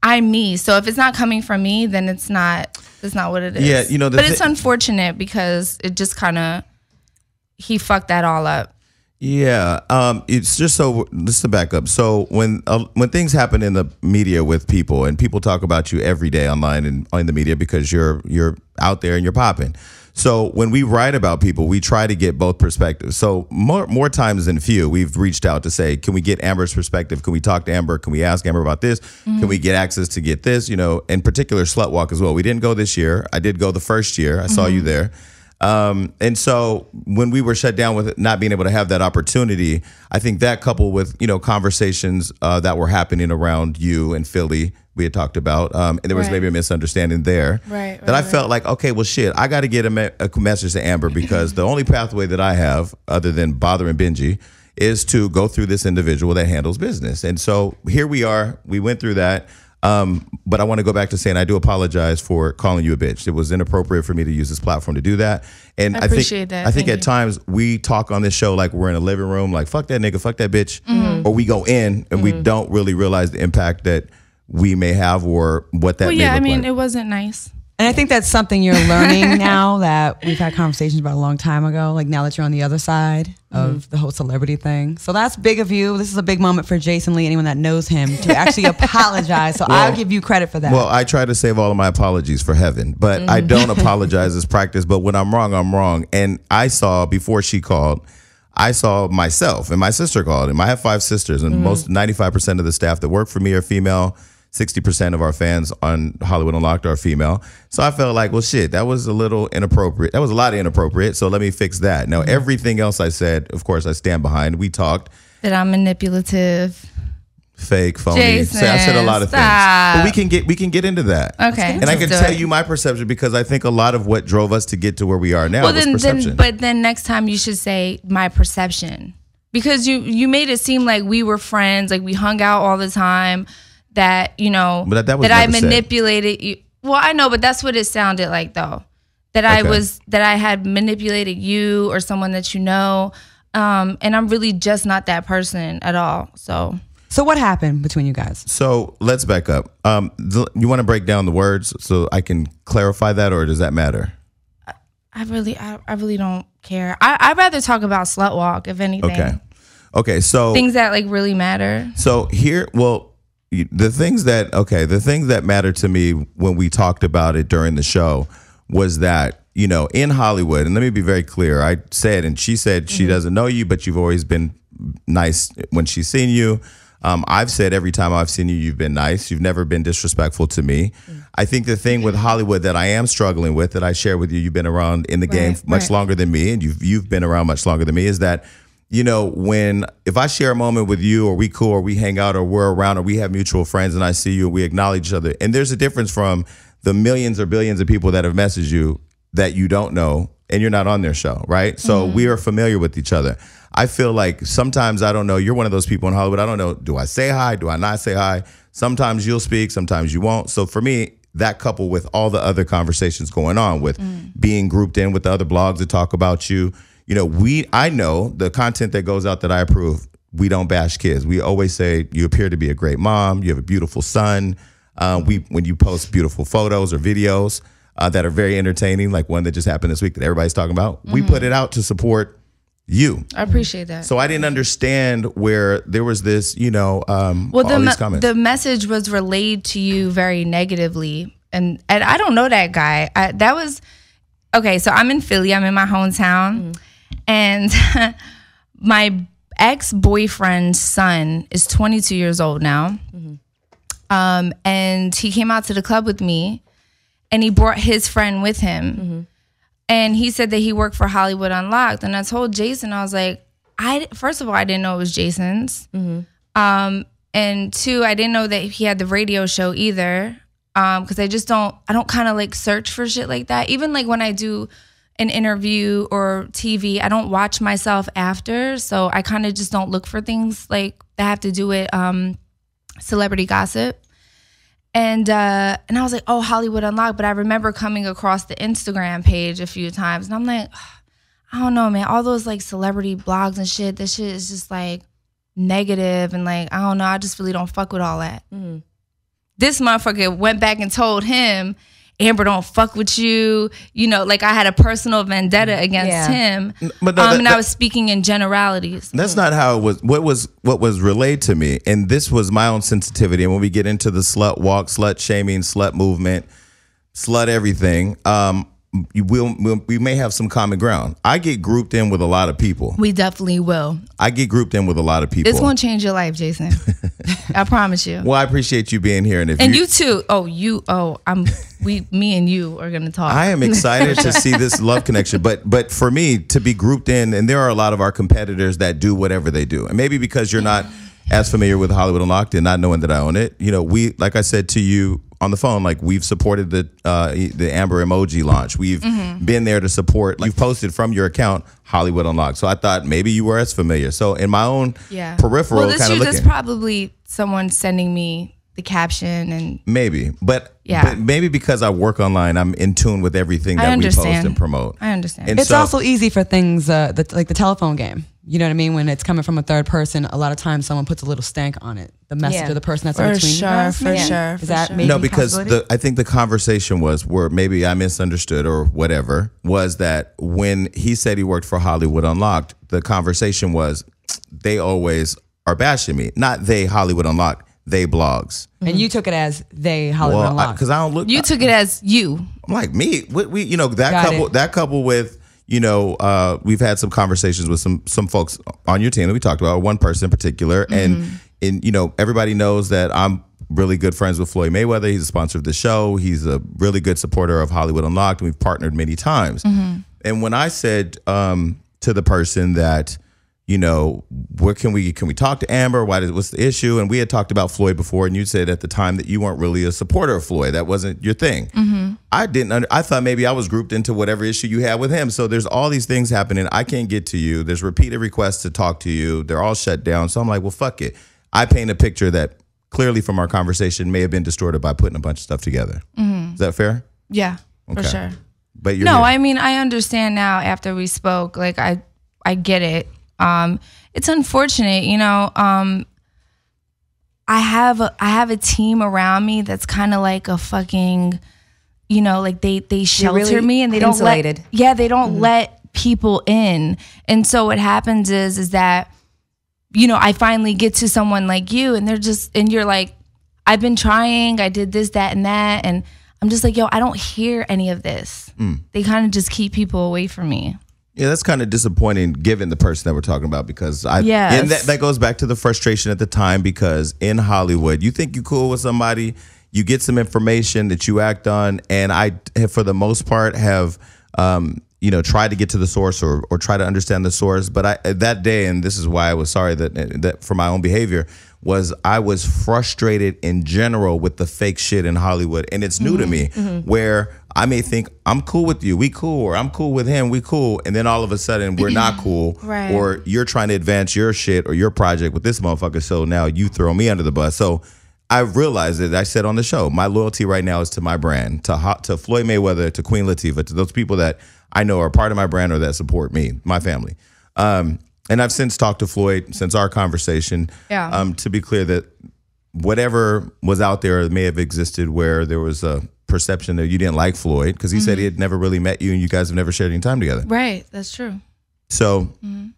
I'm me. So if it's not coming from me, then it's not it's not what it is. Yeah, you know, but it's unfortunate because it just kind of he fucked that all up. Yeah, um, it's just so just to back up. So when uh, when things happen in the media with people, and people talk about you every day online and in the media because you're you're out there and you're popping. So when we write about people, we try to get both perspectives. So more more times than few, we've reached out to say, can we get Amber's perspective? Can we talk to Amber? Can we ask Amber about this? Mm-hmm. Can we mm-hmm. get access to get this? You know, in particular, Slut Walk as well. We didn't go this year. I did go the first year. I mm-hmm. saw you mm-hmm. there. Um, and so when we were shut down with not being able to have that opportunity, I think that coupled with you know conversations uh, that were happening around you and Philly, we had talked about, um, and there was right. maybe a misunderstanding there. Right. right that I right. felt like, okay, well, shit, I got to get a, me- a, message to Amber because the only pathway that I have, other than bothering Benji, is to go through this individual that handles business. And so here we are. We went through that. Um, but I want to go back to saying I do apologize for calling you a bitch. It was inappropriate for me to use this platform to do that. And I, I think that. I think Thank at you. times we talk on this show like we're in a living room, like fuck that nigga, fuck that bitch, mm-hmm. or we go in and mm-hmm. we don't really realize the impact that we may have or what that. Well, yeah, I mean, like. it wasn't nice. And I think that's something you're learning now that we've had conversations about a long time ago, like now that you're on the other side mm-hmm. of the whole celebrity thing. So that's big of you. This is a big moment for Jason Lee, anyone that knows him, to actually apologize. So well, I'll give you credit for that. Well, I try to save all of my apologies for heaven, but mm-hmm. I don't apologize as practice. But when I'm wrong, I'm wrong. And I saw before she called, I saw myself and my sister called him. I have five sisters, and mm-hmm. most 95% of the staff that work for me are female. 60% of our fans on Hollywood Unlocked are female. So I felt like, well, shit, that was a little inappropriate. That was a lot of inappropriate. So let me fix that. Now, everything else I said, of course, I stand behind. We talked. That I'm manipulative fake, phony. Jason, so I said a lot of stop. things, but we can get we can get into that. Okay, and I can tell it. you my perception because I think a lot of what drove us to get to where we are now well, was then, perception. Then, but then next time you should say my perception because you you made it seem like we were friends, like we hung out all the time that you know but that, that I manipulated said. you. Well, I know, but that's what it sounded like though. That okay. I was that I had manipulated you or someone that you know, um, and I'm really just not that person at all. So. So what happened between you guys? So let's back up. Um, you want to break down the words so I can clarify that, or does that matter? I, I really, I, I, really don't care. I, would rather talk about slut walk if anything. Okay. Okay. So things that like really matter. So here, well, the things that okay, the things that mattered to me when we talked about it during the show was that you know in Hollywood, and let me be very clear. I said, and she said mm-hmm. she doesn't know you, but you've always been nice when she's seen you. Um, I've said every time I've seen you, you've been nice. You've never been disrespectful to me. Mm. I think the thing with Hollywood that I am struggling with, that I share with you, you've been around in the right, game much right. longer than me, and you've you've been around much longer than me, is that you know, when if I share a moment with you or we cool or we hang out or we're around or we have mutual friends and I see you and we acknowledge each other. And there's a difference from the millions or billions of people that have messaged you that you don't know and you're not on their show, right? So mm-hmm. we are familiar with each other. I feel like sometimes I don't know. You're one of those people in Hollywood. I don't know. Do I say hi? Do I not say hi? Sometimes you'll speak, sometimes you won't. So for me, that couple with all the other conversations going on with mm. being grouped in with the other blogs that talk about you, you know, we I know the content that goes out that I approve. We don't bash kids. We always say you appear to be a great mom. You have a beautiful son. Uh, we when you post beautiful photos or videos uh, that are very entertaining, like one that just happened this week that everybody's talking about. Mm-hmm. We put it out to support you. I appreciate that. So I didn't understand where there was this, you know, um, well, the me- the message was relayed to you very negatively, and and I don't know that guy. I, that was okay. So I'm in Philly. I'm in my hometown. Mm. And my ex boyfriend's son is 22 years old now. Mm-hmm. Um, and he came out to the club with me and he brought his friend with him. Mm-hmm. And he said that he worked for Hollywood Unlocked. And I told Jason, I was like, I first of all, I didn't know it was Jason's. Mm-hmm. Um, and two, I didn't know that he had the radio show either. Um, because I just don't, I don't kind of like search for shit like that. Even like when I do an interview or TV, I don't watch myself after. So I kind of just don't look for things like that have to do with um, celebrity gossip. And uh, and I was like, oh, Hollywood Unlocked. But I remember coming across the Instagram page a few times, and I'm like, oh, I don't know, man. All those like celebrity blogs and shit. This shit is just like negative, and like I don't know. I just really don't fuck with all that. Mm. This motherfucker went back and told him Amber don't fuck with you. You know, like I had a personal vendetta mm-hmm. against yeah. him. But no, um, that, and I was speaking in generalities. That's mm. not how it was. What was what was relayed to me, and this was my own sensitivity. And when we get into the slut walk, slut shaming, slut movement, slut everything, um, we'll, we'll, we may have some common ground. I get grouped in with a lot of people. We definitely will. I get grouped in with a lot of people. It's going to change your life, Jason. I promise you. Well, I appreciate you being here, and if and you, you too. Oh, you. Oh, I'm. We, me, and you are going to talk. I am excited to see this love connection, but but for me to be grouped in, and there are a lot of our competitors that do whatever they do, and maybe because you're not as familiar with Hollywood Unlocked and not knowing that I own it, you know, we like I said to you on the phone, like we've supported the uh, the Amber Emoji launch. We've mm-hmm. been there to support. Like, you've posted from your account Hollywood Unlocked. So I thought maybe you were as familiar. So in my own yeah. peripheral well, kind of looking, that's probably someone sending me the caption and maybe, but yeah, but maybe because I work online, I'm in tune with everything that we post and promote. I understand. And it's so, also easy for things uh, the, like the telephone game. You know what I mean? When it's coming from a third person, a lot of times someone puts a little stank on it. The message yeah. of the person that's for in between. Sure, you guys, for yeah. sure, for Is that sure. Maybe no, because the, I think the conversation was where maybe I misunderstood or whatever was that when he said he worked for Hollywood Unlocked, the conversation was they always are bashing me. Not they Hollywood Unlocked, they blogs. And you took it as they Hollywood well, Unlocked because I, I, don't look. You I, took it as you. I'm like me. We, we you know that couple that couple with you know, uh, we've had some conversations with some some folks on your team that we talked about, one person in particular, mm-hmm. and and you know, everybody knows that I'm really good friends with Floyd Mayweather. He's a sponsor of the show. He's a really good supporter of Hollywood Unlocked, and we've partnered many times. Mm-hmm. And when I said um, to the person that you know, where can we can we talk to Amber? Why did, what's the issue? And we had talked about Floyd before, and you said at the time that you weren't really a supporter of Floyd. That wasn't your thing. Mm-hmm. I didn't. Under, I thought maybe I was grouped into whatever issue you had with him. So there's all these things happening. I can't get to you. There's repeated requests to talk to you. They're all shut down. So I'm like, well, fuck it. I paint a picture that clearly from our conversation may have been distorted by putting a bunch of stuff together. Mm-hmm. Is that fair? Yeah, okay. for sure. But no, here. I mean, I understand now after we spoke. Like I, I get it um, it's unfortunate, you know. Um, I have a, I have a team around me that's kind of like a fucking, you know, like they they shelter really me and they insulated. don't let yeah they don't mm-hmm. let people in, and so what happens is is that, you know, I finally get to someone like you, and they're just and you're like, I've been trying, I did this, that, and that, and I'm just like, yo, I don't hear any of this. Mm. They kind of just keep people away from me. Yeah, that's kind of disappointing given the person that we're talking about because I yes. and that, that goes back to the frustration at the time because in Hollywood, you think you cool with somebody, you get some information that you act on, and I have, for the most part have um, you know tried to get to the source or or try to understand the source, but I that day and this is why I was sorry that that for my own behavior was I was frustrated in general with the fake shit in Hollywood. And it's new mm -hmm. to mm-hmm. me mm -hmm. where I may think I'm cool with you, we cool, or I'm cool with him, we cool. And then all of a sudden we're not cool. Right. Or you're trying to advance your shit or your project with this motherfucker. So now you throw me under the bus. So I realized it. I said on the show, my loyalty right now is to my brand, to to Floyd Mayweather, to Queen Latifah, to those people that I know are part of my brand or that support me, my family. Um, and I've since talked to Floyd since our conversation. Yeah. Um, to be clear that whatever was out there may have existed where there was a perception that you didn't like Floyd because he mm -hmm. said he mm-hmm. had never really met you and you guys have never shared any time together. Right. That's true. So mm -hmm.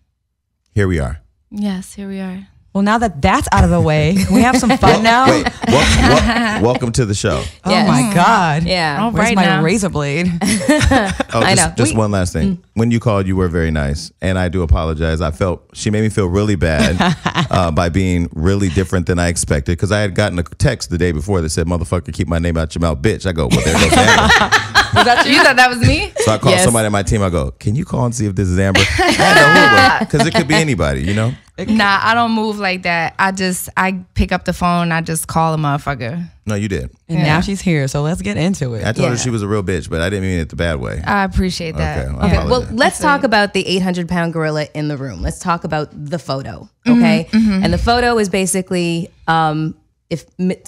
here we are. Yes, here we are. Well, now that that's out of the way, we have some fun now. Wait, welcome, welcome to the show. Oh my God. Yeah. Where's right my now. razor blade? Oh, I just, know. Just We- one last thing. Mm. When you called, you were very nice, and I do apologize. I felt she made me feel really bad uh, by being really different than I expected because I had gotten a text the day before that said, "Motherfucker, keep my name out your mouth, bitch." I go, "Well, there goes was that you? you thought that was me? So I called yes. somebody on my team. I go, "Can you call and see if this is Amber?" because it could be anybody, you know. Nah, I don't move like that. I just I pick up the phone. I just call a motherfucker. No, you did. And yeah. now she's here, so let's get into it. I told yeah. her she was a real bitch, but I didn't mean it the bad way. I appreciate that. Okay, okay. well, let's talk about the 800 pound gorilla in the room. Let's talk about the photo, mm-hmm, okay? Mm-hmm. And the photo is basically um, if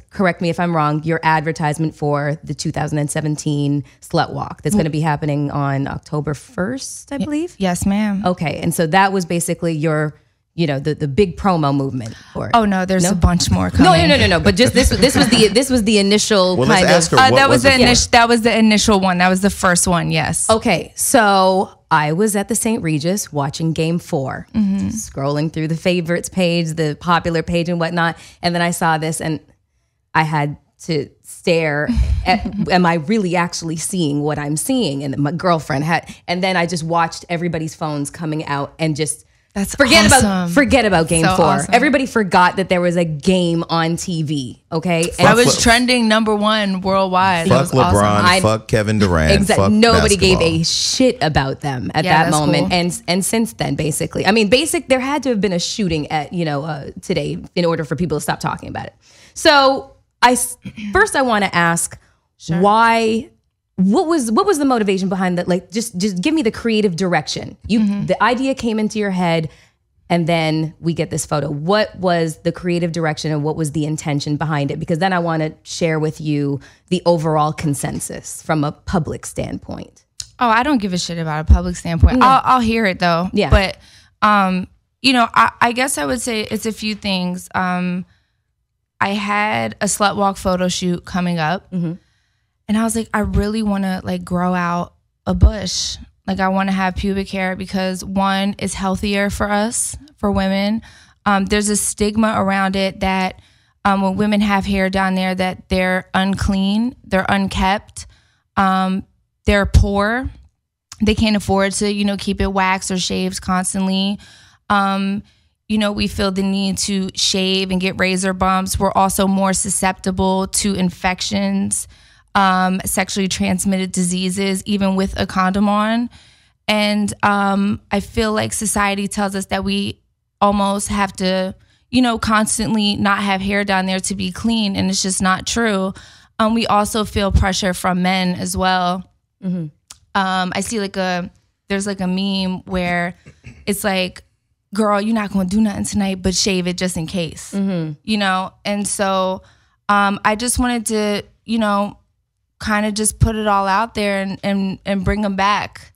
correct me if I'm wrong, your advertisement for the 2017 Slut Walk that's going to be happening on October 1st, I believe. Yes, ma'am. Okay, and so that was basically your you know the the big promo movement or oh no there's a bunch more coming. no no no no no but just this this was the this was the initial well, kind of her, uh, that was, was the initial that was the initial one that was the first one yes okay so i was at the st regis watching game 4 mm-hmm. scrolling through the favorites page the popular page and whatnot and then i saw this and i had to stare at am i really actually seeing what i'm seeing and my girlfriend had and then i just watched everybody's phones coming out and just that's forget awesome. about forget about game so four. Awesome. Everybody forgot that there was a game on TV. Okay, that I was Le- trending number one worldwide. Fuck LeBron, awesome. fuck Kevin Durant. Exactly. Nobody basketball. gave a shit about them at yeah, that moment, cool. and and since then, basically, I mean, basic. There had to have been a shooting at you know uh, today in order for people to stop talking about it. So I first I want to ask sure. why what was what was the motivation behind that like just just give me the creative direction you mm-hmm. the idea came into your head and then we get this photo what was the creative direction and what was the intention behind it because then i want to share with you the overall consensus from a public standpoint oh i don't give a shit about a public standpoint no. I'll, I'll, hear it though yeah but um you know I, I guess i would say it's a few things um i had a slut walk photo shoot coming up mm-hmm. And I was like, I really want to like grow out a bush. Like I want to have pubic hair because one is healthier for us, for women. Um, there's a stigma around it that um, when women have hair down there, that they're unclean, they're unkept, um, they're poor, they can't afford to, you know, keep it waxed or shaved constantly. Um, you know, we feel the need to shave and get razor bumps. We're also more susceptible to infections um, sexually transmitted diseases, even with a condom on. And um, I feel like society tells us that we almost have to, you know, constantly not have hair down there to be clean, and it's just not true. Um, we also feel pressure from men as well. Mm-hmm. Um, I see like a there's like a meme where it's like, "Girl, you're not gonna do nothing tonight, but shave it just in case," mm-hmm. you know. And so, um, I just wanted to, you know, kind of just put it all out there and and and bring them back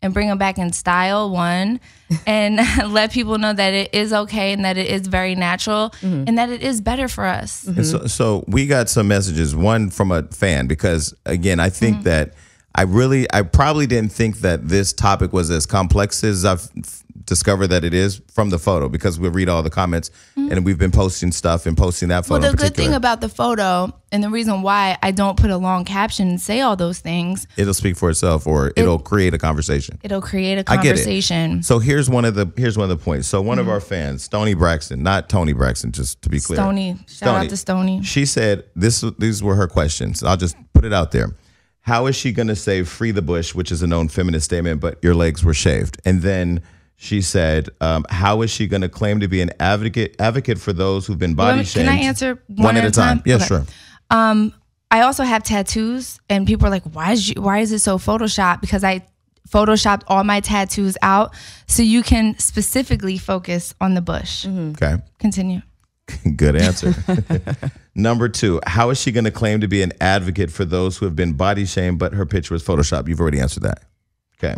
and bring them back in style one and let people know that it is okay and that it is very natural mm-hmm. and that it is better for us mm-hmm. so, so, we got some messages one from a fan because again i think mm-hmm. that i really i probably didn't think that this topic was as complex as i've discover that it is from the photo because we read all the comments mm-hmm. and we've been posting stuff and posting that photo. Well, the good thing about the photo and the reason why I don't put a long caption and say all those things, it'll speak for itself or it, will create a conversation. It'll create a conversation. It. So here's one of the here's one of the points. So one mm-hmm. of our fans, Stony Braxton, not Tony Braxton, just to be clear. Stony, shout Stony. out to Stony. She said this. These were her questions. I'll just put it out there how is she going to say free the bush which is a known feminist statement but your legs were shaved and then she said, um, "How is she going to claim to be an advocate advocate for those who've been body well, shamed?" Can I answer one, one at, at, a time? time? Yeah, okay. sure. Um, I also have tattoos, and people are like, "Why is you, why is it so photoshopped?" Because I photoshopped all my tattoos out so you can specifically focus on the bush. Mm-hmm. Okay, continue. Good answer. Number two, how is she going to claim to be an advocate for those who have been body shamed, but her picture was photoshopped? You've already answered that. Okay.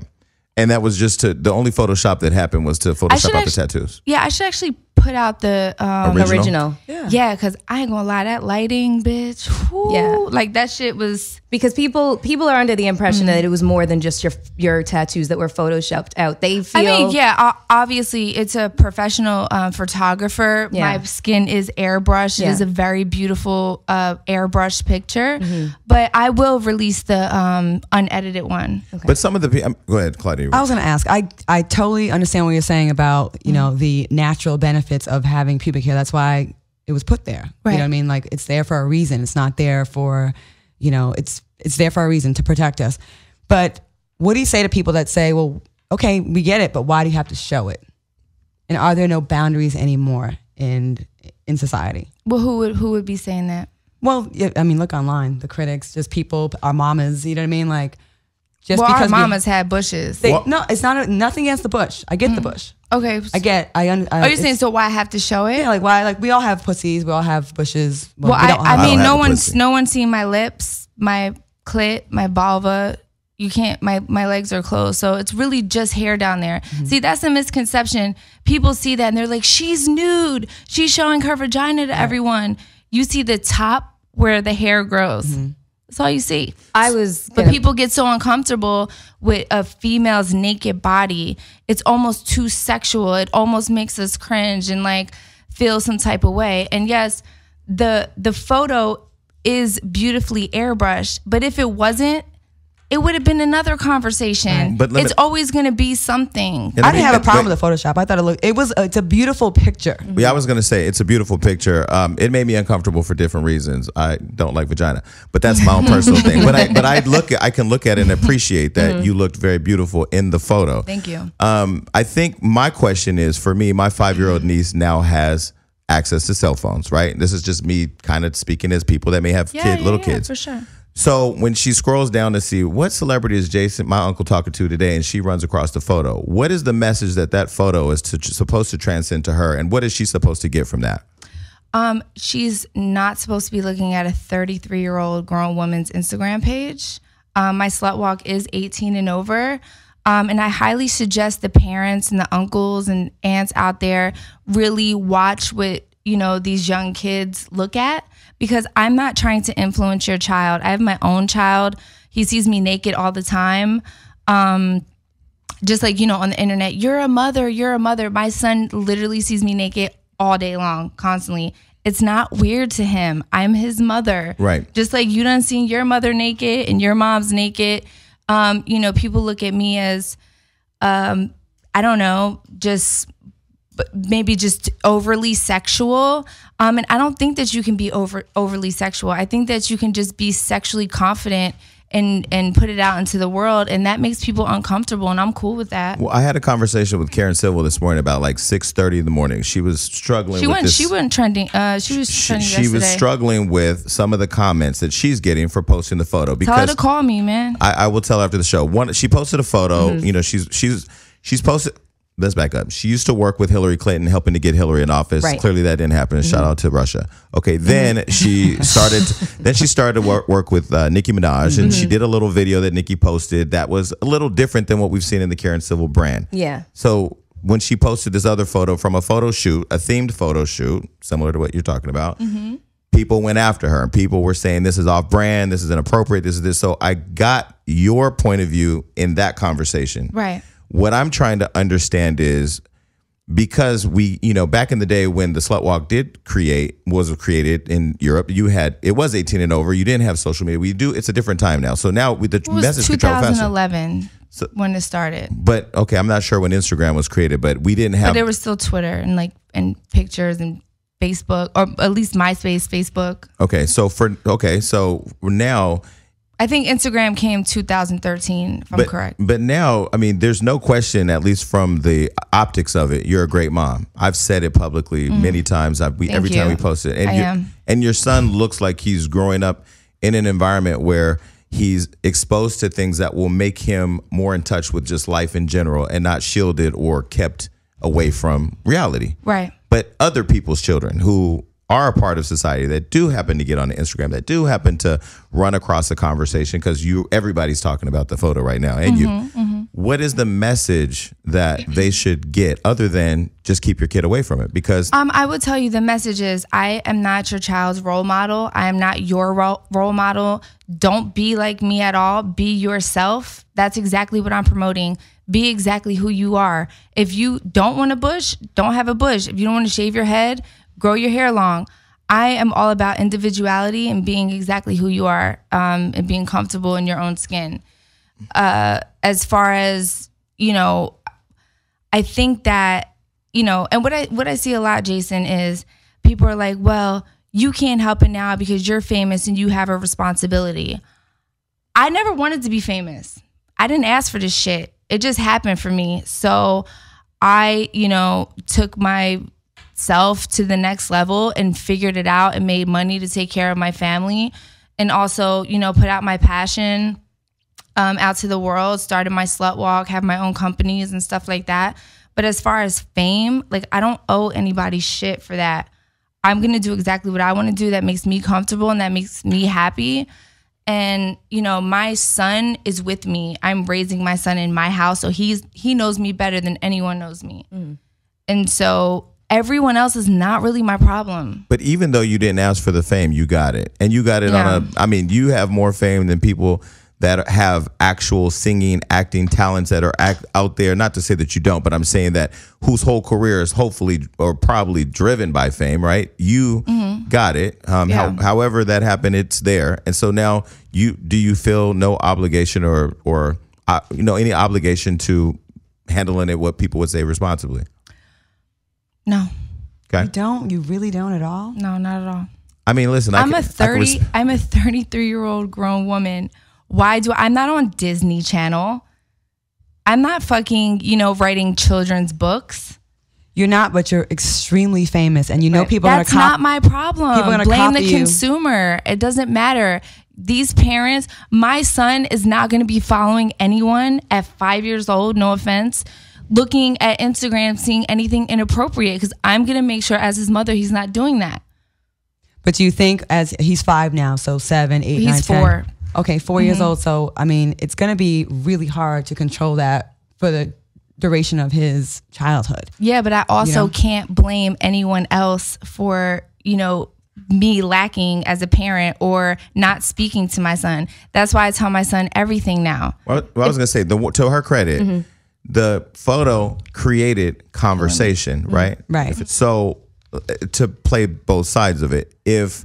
And that was just to the only Photoshop that happened was to Photoshop out actually, the tattoos. Yeah, I should actually put out the um, original. original. Yeah, yeah, because I ain't gonna lie, that lighting, bitch. Whoo, yeah, like that shit was because people people are under the impression mm. that it was more than just your your tattoos that were photoshopped out. They feel. I mean, yeah, obviously it's a professional um, photographer. Yeah. My skin is airbrushed. Yeah. It is a very beautiful uh, airbrush picture, mm -hmm. but I will release the um, unedited one. Okay. But some of the um, go ahead, Claudia. I was going to ask. I I totally understand what you're saying about you mm. know mm-hmm. the natural benefits of having pubic hair. That's why it was put there. Right. You know what I mean? Like it's there for a reason. It's not there for you know it's it's there for a reason to protect us. But what do you say to people that say, well, okay, we get it, but why do you have to show it? And are there no boundaries anymore in in society? Well, who would who would be saying that? Well, I mean, look online, the critics, just people, our mamas, you know what I mean? Like, just well, because our mamas we, had bushes. They, no, it's not a, nothing against the bush. I get mm. the bush. Okay. I get. I. understand. I Are oh, you saying so? Why I have to show it? Yeah, like why? Like we all have pussies. We all have bushes. Well, well we I, I mean, no one's no one's seen my lips, my clit, my vulva. You can't. My my legs are closed, so it's really just hair down there. Mm-hmm. See, that's a misconception. People see that and they're like, "She's nude. She's showing her vagina to right. everyone." You see the top where the hair grows. Mm-hmm. That's all you see. I was, but people get so uncomfortable with a female's naked body. It's almost too sexual. It almost makes us cringe and like feel some type of way. And yes, the the photo is beautifully airbrushed, but if it wasn't, it would have been another conversation. But it's always going to be something. I didn't me, have a problem with the Photoshop. I thought it looked. It was. A, it's a beautiful picture. Mm -hmm. Yeah, I was going to say it's a beautiful picture. Um, it made me uncomfortable for different reasons. I don't like vagina, but that's my own personal thing. But I but I look. I can look at it and appreciate that mm -hmm. you looked very beautiful in the photo. Thank you. Um, I think my question is for me. My five year old mm-hmm. niece now has access to cell phones. Right. This is just me kind of speaking as people that may have yeah, kid, yeah, little yeah, kids. For sure so when she scrolls down to see what celebrity is Jason, my uncle, talking to today, and she runs across the photo, what is the message that that photo is to, supposed to transcend to her, and what is she supposed to get from that? Um, she's not supposed to be looking at a 33 year old grown woman's Instagram page. Um, my slut walk is 18 and over. Um, and I highly suggest the parents and the uncles and aunts out there really watch what you know these young kids look at because I'm not trying to influence your child. I have my own child. He sees me naked all the time. Um, just like, you know, on the internet, you're a mother, you're a mother. My son literally sees me naked all day long, constantly. It's not weird to him. I'm his mother. Right. Just like you done seen your mother naked and your mom's naked. Um, you know, people look at me as, um, I don't know, just maybe just overly sexual. Um, and I don't think that you can be over overly sexual. I think that you can just be sexually confident and and put it out into the world, and that makes people uncomfortable. And I'm cool with that. Well, I had a conversation with Karen Silva this morning about like 6:30 in the morning. She was struggling. She wasn't. she wasn't trending. Uh, she was. She, she was struggling with some of the comments that she's getting for posting the photo. Because tell her to call me, man. I, I will tell her after the show. One, she posted a photo. Mm -hmm. You know, she's she's she's posted let's back up. She used to work with Hillary Clinton, helping to get Hillary in office. Right. Clearly, that didn't happen. Mm-hmm. Shout out to Russia. Okay, then mm-hmm. she started. then she started to work, work with uh, Nicki Minaj, mm-hmm. and she mm-hmm. did a little video that Nicki posted that was a little different than what we've seen in the Karen Civil brand. Yeah. So when she posted this other photo from a photo shoot, a themed photo shoot, similar to what you're talking about. Mm-hmm. People went after her and people were saying this is off brand, this is inappropriate, this is this. So I got your point of view in that conversation. Right. What I'm trying to understand is because we, you know, back in the day when the slut walk did create was created in Europe, you had it was 18 and over. You didn't have social media. We do. It's a different time now. So now with the it was message 2011 so, when it started. But okay, I'm not sure when Instagram was created, but we didn't have. But there was still Twitter and like and pictures and Facebook or at least MySpace, Facebook. Okay, so for okay, so now I think Instagram came 2013, if I'm correct. But now, I mean, there's no question, at least from the optics of it, you're a great mom. I've said it publicly mm. many times. I've, we, every you. time we post it, and I am. and your son looks like he's growing up in an environment where he's exposed to things that will make him more in touch with just life in general, and not shielded or kept away from reality. Right. But other people's children who are a part of society that do happen to get on Instagram that do happen to run across a conversation because you everybody's talking about the photo right now and mm -hmm, you mm -hmm. what is the message that they should get other than just keep your kid away from it because um, I would tell you the message is I am not your child's role model I am not your role model don't be like me at all be yourself that's exactly what I'm promoting be exactly who you are if you don't want a bush don't have a bush if you don't want to shave your head grow your hair long. I am all about individuality and being exactly who you are um, and being comfortable in your own skin. Uh, as far as, you know, I think that, you know, and what I what I see a lot, Jason, is people are like, well, you can't help it now because you're famous and you have a responsibility. I never wanted to be famous. I didn't ask for this shit. It just happened for me. So I, you know, took my self to the next level and figured it out and made money to take care of my family and also, you know, put out my passion um, out to the world, started my slut walk, have my own companies and stuff like that. But as far as fame, like I don't owe anybody shit for that. I'm gonna do exactly what I wanna do that makes me comfortable and that makes me happy. And, you know, my son is with me. I'm raising my son in my house. So he's he knows me better than anyone knows me. Mm. And so everyone else is not really my problem. But even though you didn't ask for the fame, you got it. And you got it yeah. on a I mean, you have more fame than people that have actual singing, acting talents that are act out there. Not to say that you don't, but I'm saying that whose whole career is hopefully or probably driven by fame, right? You mm-hmm. got it. Um, yeah. how, however that happened, it's there. And so now, you do you feel no obligation or or uh, you know any obligation to handling it what people would say responsibly? No. Okay. You don't. You really don't at all. No, not at all. I mean, listen. I am a thirty. I am a thirty-three year old grown woman. Why do I, am not on Disney Channel? I'm not fucking you know writing children's books. You're not, but you're extremely famous, and you know but people. That's are not my problem. People are blame the consumer. It doesn't matter. These parents, my son is not going to be following anyone at five years old. No offense looking at Instagram, seeing anything inappropriate because I'm going to make sure as his mother he's not doing that. But you think as he's five now, so seven, eight, he's nine, four. 10. Okay, 4 mm -hmm. years mm-hmm. old. So I mean, it's going to be really hard to control that for the duration of his childhood. Yeah, but I also you know? can't blame anyone else for you know me lacking as a parent or not speaking to my son. That's why I tell my son everything now. Well, well I was going to say, the, to her credit. Mm -hmm the photo created conversation, mm-hmm. right? Right. So uh, to play both sides of it, if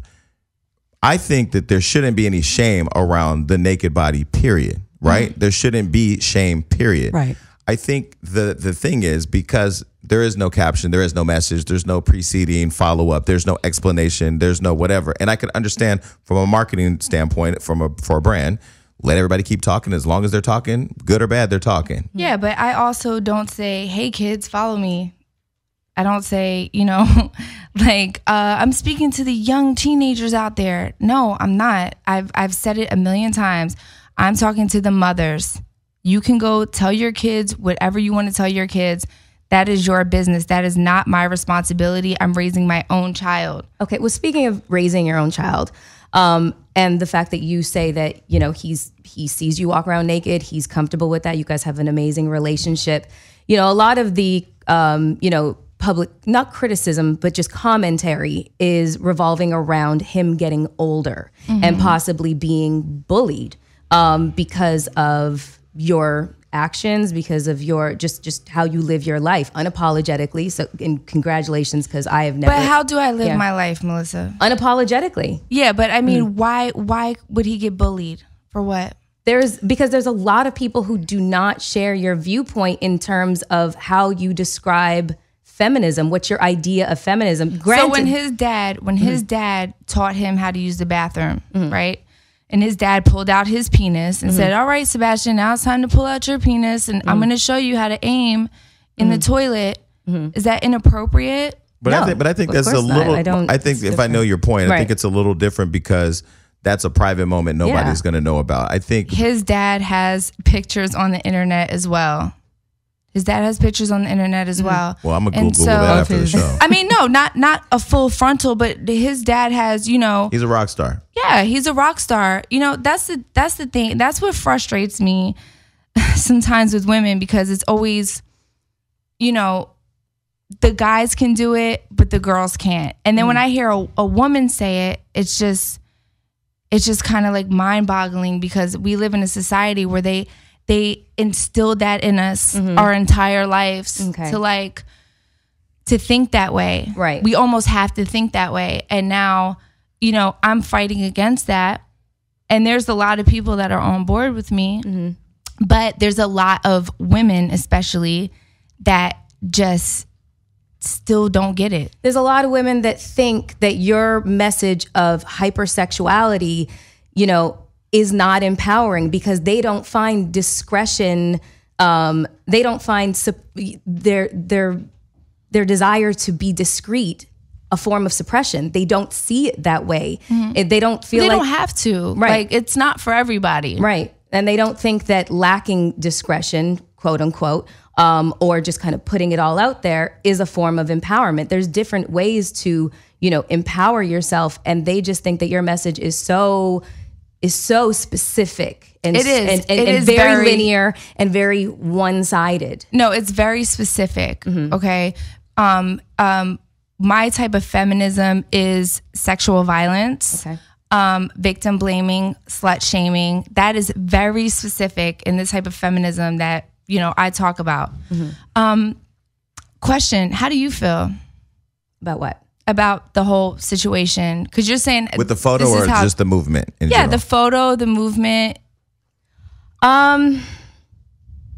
I think that there shouldn't be any shame around the naked body, period, right? Mm-hmm. There shouldn't be shame, period. Right. I think the the thing is because there is no caption, there is no message, there's no preceding follow up, there's no explanation, there's no whatever. And I can understand from a marketing standpoint, from a for a brand, let everybody keep talking as long as they're talking good or bad they're talking yeah but i also don't say hey kids follow me i don't say you know like uh, i'm speaking to the young teenagers out there no i'm not i've i've said it a million times i'm talking to the mothers you can go tell your kids whatever you want to tell your kids that is your business. That is not my responsibility. I'm raising my own child. Okay. Well, speaking of raising your own child, um, and the fact that you say that you know he's he sees you walk around naked he's comfortable with that you guys have an amazing relationship you know a lot of the um, you know public not criticism but just commentary is revolving around him getting older mm-hmm. and possibly being bullied um, because of your actions because of your just just how you live your life unapologetically so and congratulations because i have never but how do i live yeah. my life melissa unapologetically yeah but i mean mm. why why would he get bullied for what there's because there's a lot of people who do not share your viewpoint in terms of how you describe feminism what's your idea of feminism Granted, so when his dad when his mm-hmm. dad taught him how to use the bathroom mm-hmm. right and his dad pulled out his penis and mm -hmm. said, mm-hmm. "All right, Sebastian, now it's time to pull out your penis, and mm -hmm. I'm mm-hmm. going to show you how to aim in the mm-hmm. toilet." Is that inappropriate? But no, I think, but I think that's a little. I don't. I think if different. I know your point, right. I think it's a little different because that's a private moment nobody's yeah. going to know about. I think his dad has pictures on the internet as well. His dad has pictures on the internet as mm-hmm. well. Well, I'm gonna Google so- that after the show. I mean, no, not not a full frontal, but his dad has, you know, He's a rock star. yeah, he's a rock star. You know, that's the that's the thing. That's what frustrates me sometimes with women because it's always, you know, the guys can do it, but the girls can't. And then when mm. I hear a, a woman say it, it's just it's just kind of like mind boggling because we live in a society where they they instilled that in us mm-hmm. our entire lives okay. to like to think that way. Right. We almost have to think that way. And now, you know, I'm fighting against that. And there's a lot of people that are on board with me. Mm-hmm. But there's a lot of women, especially, that just still don't get it. There's a lot of women that think that your message of hypersexuality, you know, is not empowering because they don't find discretion. Um, they don't find their their their desire to be discreet a form of suppression. They don't see it that way. Mm -hmm. They don't feel they like, don't have to. Right. Like it's not for everybody. Right. And they don't think that lacking discretion, quote unquote, um, or just kind of putting it all out there is a form of empowerment. There's different ways to, you know, empower yourself, and they just think that your message is so is so specific and it is and, and, it and is very, very, linear and very one-sided no it's very specific mm-hmm. okay um, um, my type of feminism is sexual violence okay. um, victim blaming slut shaming that is very specific in the type of feminism that you know i talk about mm-hmm. Um, question how do you feel about what about the whole situation? Because you're saying uh, with the photo or how, just the movement? yeah, general? the photo, the movement. Um.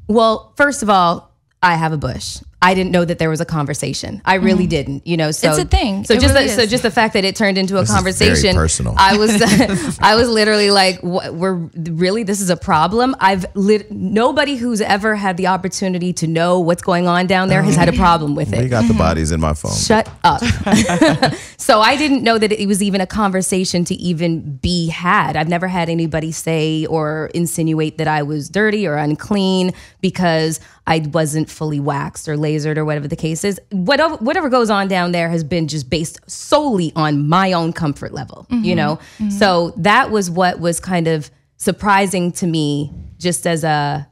Well, first of all, I have a bush. I didn't know that there was a conversation. I really mm. didn't, you know. So it's a thing. So it just really the, so just the fact that it turned into a conversation. personal. I was I was literally like, we're really this is a problem. I've lit nobody who's ever had the opportunity to know what's going on down there has had a uh-huh. problem with it. We got the mm-hmm. bodies in my phone. Shut up. so I didn't know that it was even a conversation to even be had. I've never had anybody say or insinuate that I was dirty or unclean because I wasn't fully waxed or laid lasered or whatever the case is. Whatever whatever goes on down there has been just based solely on my own comfort level, mm-hmm. you know. Mm-hmm. So that was what was kind of surprising to me just as a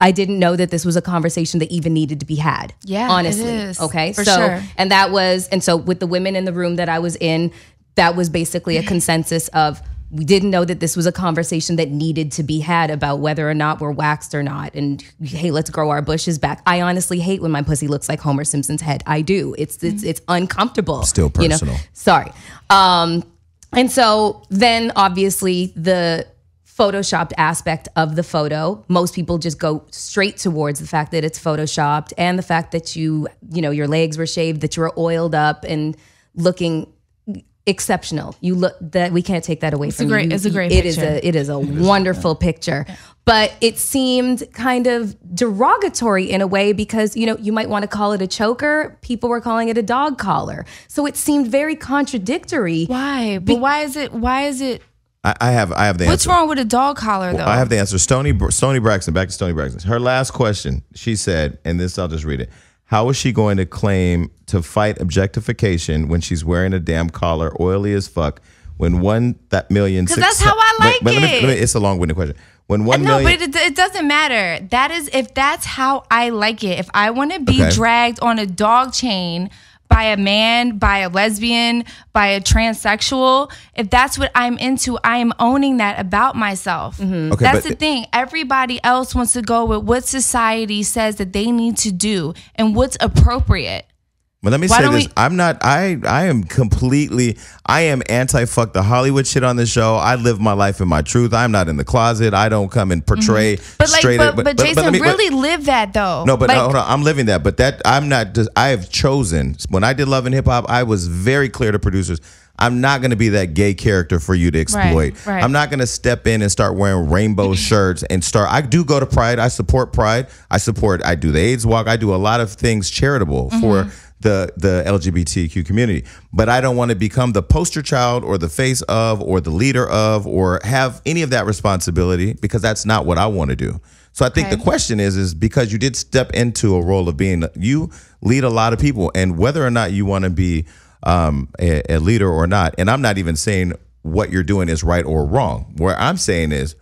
I didn't know that this was a conversation that even needed to be had. Yeah, honestly. Okay, For so sure. and that was and so with the women in the room that I was in, that was basically a consensus of we didn't know that this was a conversation that needed to be had about whether or not we're waxed or not. And hey, let's grow our bushes back. I honestly hate when my pussy looks like Homer Simpson's head. I do. It's mm-hmm. it's mm. it's uncomfortable. Still personal. You know? Sorry. Um, and so then obviously the photoshopped aspect of the photo most people just go straight towards the fact that it's photoshopped and the fact that you you know your legs were shaved that you were oiled up and looking exceptional. You look that we can't take that away it's from a great, you. It's a great. It picture. Is a it is a wonderful picture, but it seemed kind of derogatory in a way because you know you might want to call it a choker. People were calling it a dog collar, so it seemed very contradictory. Why? But Be- why is it? Why is it? I, have I have the. What's answer. wrong with a dog collar though? I have the answer. Stony Stony Braxton. Back to Stony Braxton. Her last question. She said, and this I'll just read it. How is she going to claim to fight objectification when she's wearing a damn collar, oily as fuck? When one that million because that's how I like but, it. Let me, let me, it's a long-winded question. When one no, million, but it, it, doesn't matter. That is if that's how I like it. If I want to be okay. dragged on a dog chain by a man, by a lesbian, by a transsexual, if that's what I'm into, I am owning that about myself. Mm-hmm. Okay, that's the thing. Everybody else wants to go with what society says that they need to do and what's appropriate. But let me Why say this: we- I'm not. I I am completely. I am anti fuck the Hollywood shit on this show. I live my life in my truth. I'm not in the closet. I don't come and mm-hmm. portray mm-hmm. but straight. Like, but, but, but Jason me, really but, live that though. No, but like, hold on. I'm living that. But that I'm not. I have chosen. When I did Love and Hip Hop, I was very clear to producers. I'm not going to be that gay character for you to exploit. Right, right. I'm not going to step in and start wearing rainbow shirts and start. I do go to Pride. I support Pride. I support. I do the AIDS walk. I do a lot of things charitable mm-hmm. for the the LGBTQ community. But I don't want to become the poster child or the face of or the leader of or have any of that responsibility because that's not what I want to do. So I think okay. the question is is because you did step into a role of being you lead a lot of people and whether or not you want to be um, a, a leader or not. And I'm not even saying what you're doing is right or wrong. Where I'm saying is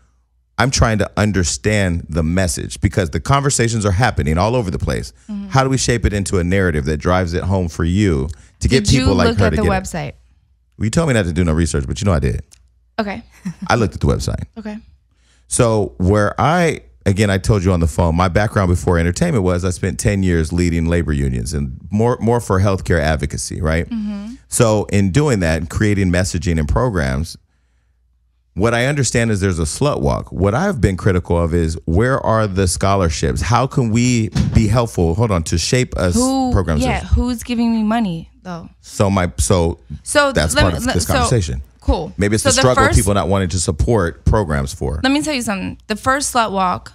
I'm trying to understand the message because the conversations are happening all over the place. Mm-hmm. How do we shape it into a narrative that drives it home for you to get did people like her to get? Did you look at the website? It? you told me not to do no research, but you know I did. Okay. I looked at the website. Okay. So where I again, I told you on the phone, my background before entertainment was I spent 10 years leading labor unions and more more for healthcare advocacy, right? Mm-hmm. So in doing that, creating messaging and programs, what I understand is there's a slut walk. What I've been critical of is where are the scholarships? How can we be helpful? Hold on to shape us Who, programs. Yeah, who's giving me money though? So my so so that's part me, of this conversation. Cool. Maybe it's so the, the struggle first, people not wanting to support programs for. Let me tell you something. The first slut walk,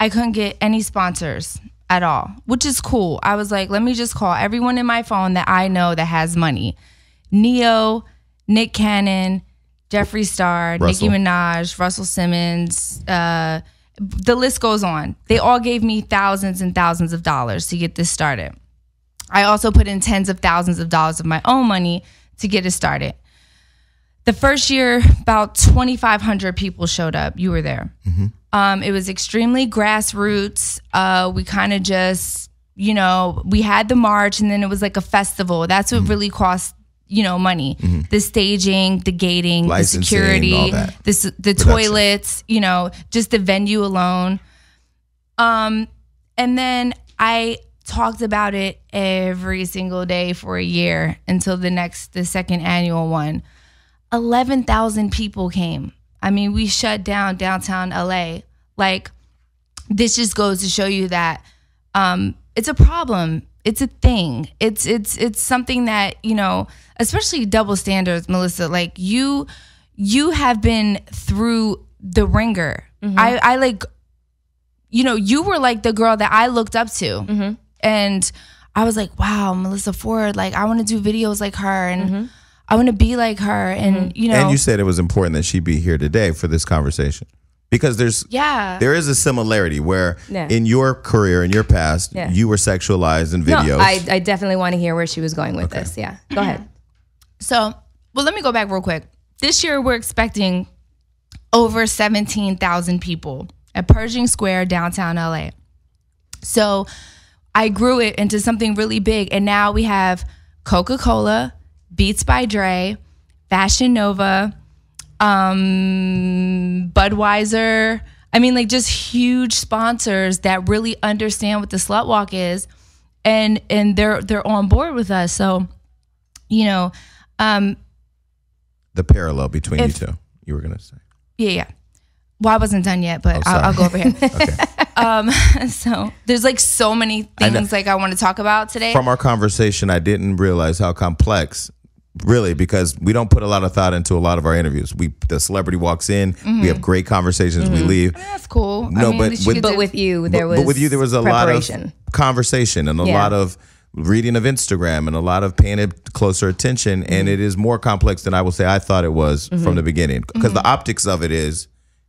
I couldn't get any sponsors at all, which is cool. I was like, let me just call everyone in my phone that I know that has money. Neo, Nick Cannon, Jeffree Star, Russell. Nicki Minaj, Russell Simmons. Uh, the list goes on. They all gave me thousands and thousands of dollars to get this started. I also put in tens of thousands of dollars of my own money to get it started. The first year, about 2,500 people showed up. You were there. Mm-hmm. Um, it was extremely grassroots. Uh, we kind of just, you know, we had the march and then it was like a festival. That's what mm-hmm. really cost you know money mm-hmm. the staging the gating Licensing, the security the the Production. toilets you know just the venue alone um and then i talked about it every single day for a year until the next the second annual one 11,000 people came i mean we shut down downtown LA like this just goes to show you that um it's a problem it's a thing it's it's it's something that you know especially double standards, Melissa. Like you, you have been through the ringer. Mm-hmm. I, I like, you know, you were like the girl that I looked up to, mm-hmm. and I was like, wow, Melissa Ford. Like I want to do videos like her, and. Mm-hmm. I want to be like her, and mm-hmm. you know. And you said it was important that she be here today for this conversation because there's yeah there is a similarity where yeah. in your career in your past yeah. you were sexualized in videos. No, I, I definitely want to hear where she was going with okay. this. Yeah, go ahead. So, well, let me go back real quick. This year, we're expecting over 17,000 people at Pershing Square, downtown LA. So I grew it into something really big. And now we have Coca Cola, Beats by Dre, Fashion Nova, um, Budweiser. I mean, like just huge sponsors that really understand what the slut walk is and and they're they're on board with us. So, you know, um, the parallel between if, you two, you were going to say. Yeah, yeah. Well, I wasn't done yet, but oh, I'll, I'll, go over here. okay. Um, so there's like so many things I like I want to talk about today. From our conversation, I didn't realize how complex, really, because we don't put a lot of thought into a lot of our interviews. We the celebrity walks in, mm -hmm. we have mm-hmm. great conversations, mm -hmm. we mm-hmm. leave. I mean, that's cool. No, I mean, but with, but with you there was but, but with you there was a lot of conversation and a yeah. lot of reading of Instagram and a lot of paying it closer attention. Mm-hmm. And it is more complex than I will say I thought it was mm-hmm. from the beginning. Because mm-hmm. the optics of it is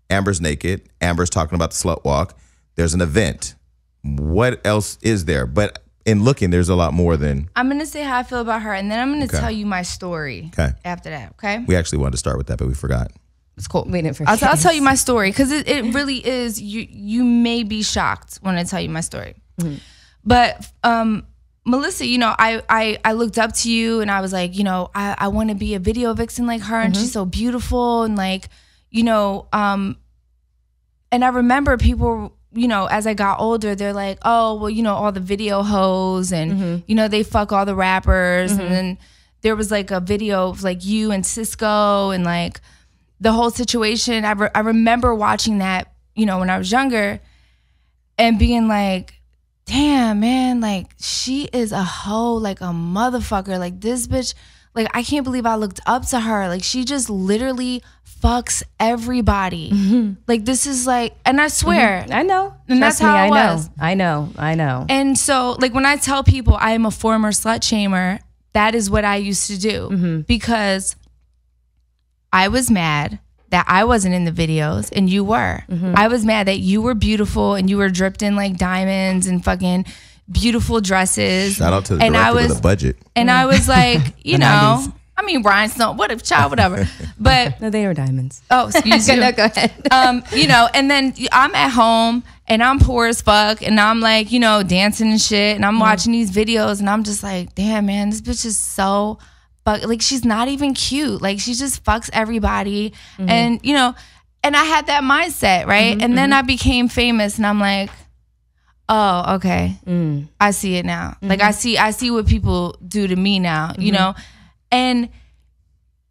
Amber's naked, Amber's talking about the slut walk, there's an event. What else is there? But in looking, there's a lot more than. I'm going to say how I feel about her, and then I'm going to okay. tell you my story okay. after that, okay? We actually wanted to start with that, but we forgot. It's cool. Waiting for. I'll, t- I'll tell you my story because it, it really is. You you may be shocked when I tell you my story, mm-hmm. but um, Melissa, you know, I, I, I looked up to you and I was like, you know, I, I want to be a video vixen like her and mm -hmm. she's mm-hmm. so beautiful and like, you know, um, and I remember people, you know, as I got older, they're like, oh, well, you know, all the video hoes and, mm -hmm. you know, they fuck all the rappers. Mm -hmm. And mm-hmm. then there was like a video of like you and Cisco and like the whole situation. I, re I remember watching that, you know, when I was younger and being like, damn, man, like she is a hoe, like a motherfucker. Like this bitch, like I can't believe I looked up to her. Like she just literally fucks everybody. Mm-hmm. Like this is like, and I swear, mm-hmm. I know. And Trust that's how me, I was. know. I know. I know. And so, like when I tell people I am a former slut shamer, that is what I used to do mm-hmm. because I was mad that I wasn't in the videos and you were. Mm-hmm. I was mad that you were beautiful and you were dripped in like diamonds and fucking beautiful dresses. Shout out to the and I was, budget. And I was like, you know, I mean rhinestone, what if child, whatever. But no, they are diamonds. Oh, excuse me. no, go ahead. Um, you know, and then I'm at home and I'm poor as fuck and I'm like, you know, dancing and shit and I'm mm watching these videos and I'm just like, damn man, this bitch is so but like she's not even cute. Like she just fucks everybody. Mm-hmm. And you know, and I had that mindset, right? Mm-hmm, and then mm-hmm. I became famous and I'm like, oh, okay. Mm. I see it now. Like I mm-hmm. see I see what people do to me now, you mm-hmm. know? And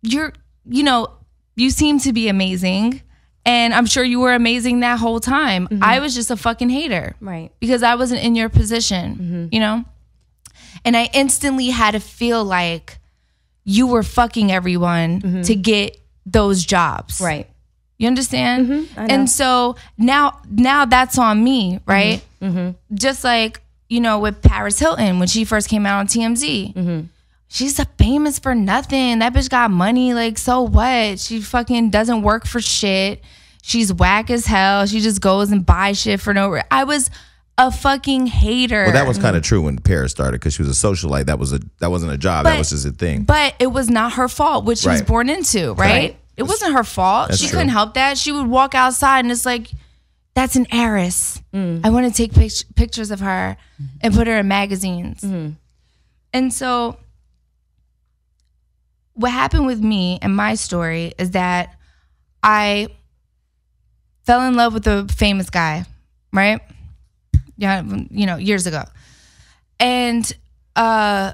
you're you know, you seem to be amazing. And I'm sure you were amazing that whole time. Mm-hmm. I was just a fucking hater. Right. Because I wasn't in your position, mm-hmm. you know? And I instantly had to feel like you were fucking everyone mm-hmm. to get those jobs. Right. You understand? Mm-hmm, and so now now that's on me, right? Mm-hmm. mm-hmm, Just like, you know, with Paris Hilton when she first came out on TMZ. Mm-hmm. She's famous for nothing. That bitch got money. Like, so what? She fucking doesn't work for shit. She's whack as hell. She just goes and buys shit for no. reason. I was a fucking hater. Well, that was kind of true when Paris started because she was a socialite. That was a that wasn't a job. But, that was just a thing. But it was not her fault, which right. she was born into, right? right. It that's, wasn't her fault. She true. couldn't help that. She would walk outside and it's like, that's an heiress. Mm. I want to take pic- pictures of her and put her in magazines. Mm-hmm. And so, what happened with me and my story is that I fell in love with a famous guy, right? yeah, you know, years ago. And uh,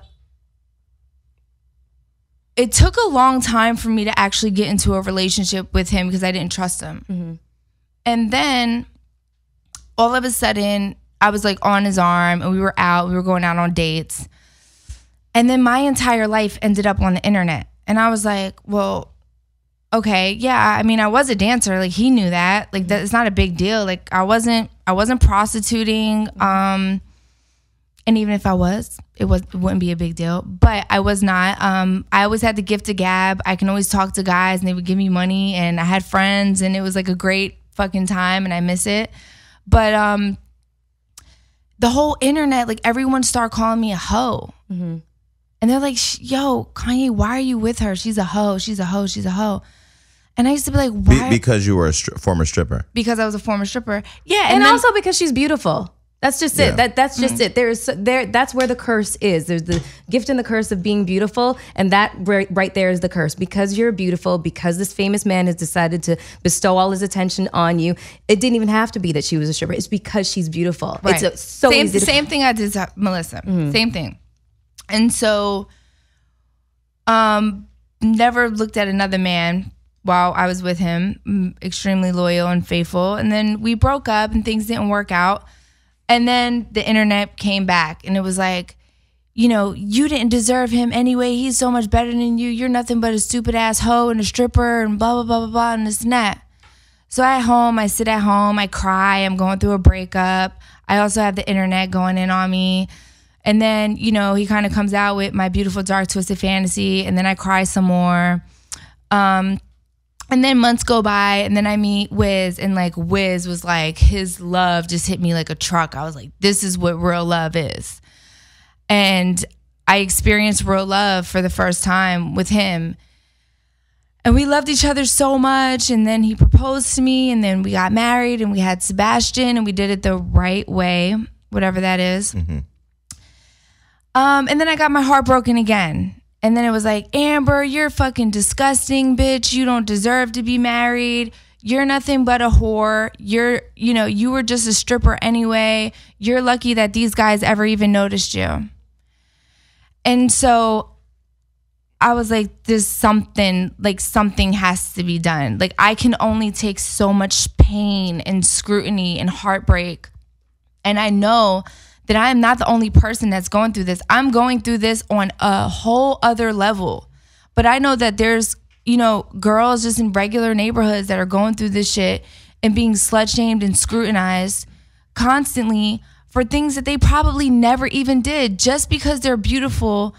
it took a long time for me to actually get into a relationship with him because I didn't trust him. Mm-hmm. And then all of a sudden, I was like on his arm and we were out, we were going out on dates. And then my entire life ended up on the internet. And I was like, well, okay, yeah, I mean, I was a dancer. Like he knew that. Like that's not a big deal. Like I wasn't, I wasn't prostituting. Um, and even if I was, it was it wouldn't be a big deal. But I was not. Um, I always had the gift of gab. I can always talk to guys, and they would give me money, and I had friends, and it was like a great fucking time, and I miss it. But um, the whole internet, like everyone started calling me a hoe. Mm-hmm. And they're like, yo, Kanye, why are you with her? She's a hoe. She's a hoe. She's a hoe. And I used to be like, why? Be- because you were a stri- former stripper. Because I was a former stripper. Yeah, and, and then- also because she's beautiful. That's just it. That that's just mm-hmm. it. There's there. That's where the curse is. There's the gift and the curse of being beautiful, and that right, right there is the curse. Because you're beautiful, because this famous man has decided to bestow all his attention on you. It didn't even have to be that she was a stripper. It's because she's beautiful. Right. It's a, so same, easy. To- same thing I did to Melissa. Mm-hmm. Same thing. And so, um, never looked at another man while I was with him, mm, extremely loyal and faithful. And then we broke up and things didn't work out. And then the internet came back and it was like, you know, you didn't deserve him anyway. He's so much better than you. You're nothing but a stupid ass hoe and a stripper and blah, blah, blah, blah, blah, and this and that. So at home, I sit at home, I cry, I'm going through a breakup. I also have the internet going in on me. And then, you know, he kind of comes out with my beautiful dark twisted fantasy, and then I cry some more. Um, and then months go by and then i meet wiz and like wiz was like his love just hit me like a truck i was like this is what real love is and i experienced real love for the first time with him and we loved each other so much and then he proposed to me and then we got married and we had sebastian and we did it the right way whatever that is. Mm-hmm. Um, and then i got my heart broken again and then it was like, Amber, you're fucking disgusting, bitch. You don't deserve to be married. You're nothing but a whore. You're, you know, you were just a stripper anyway. You're lucky that these guys ever even noticed you. And so I was like, there's something, like something has to be done. Like I can only take so much pain and scrutiny and heartbreak. And I know that I am not the only person that's going through this. I'm going through this on a whole other level. But I know that there's, you know, girls just in regular neighborhoods that are going through this shit and being slut shamed and scrutinized constantly for things that they probably never even did just because they're beautiful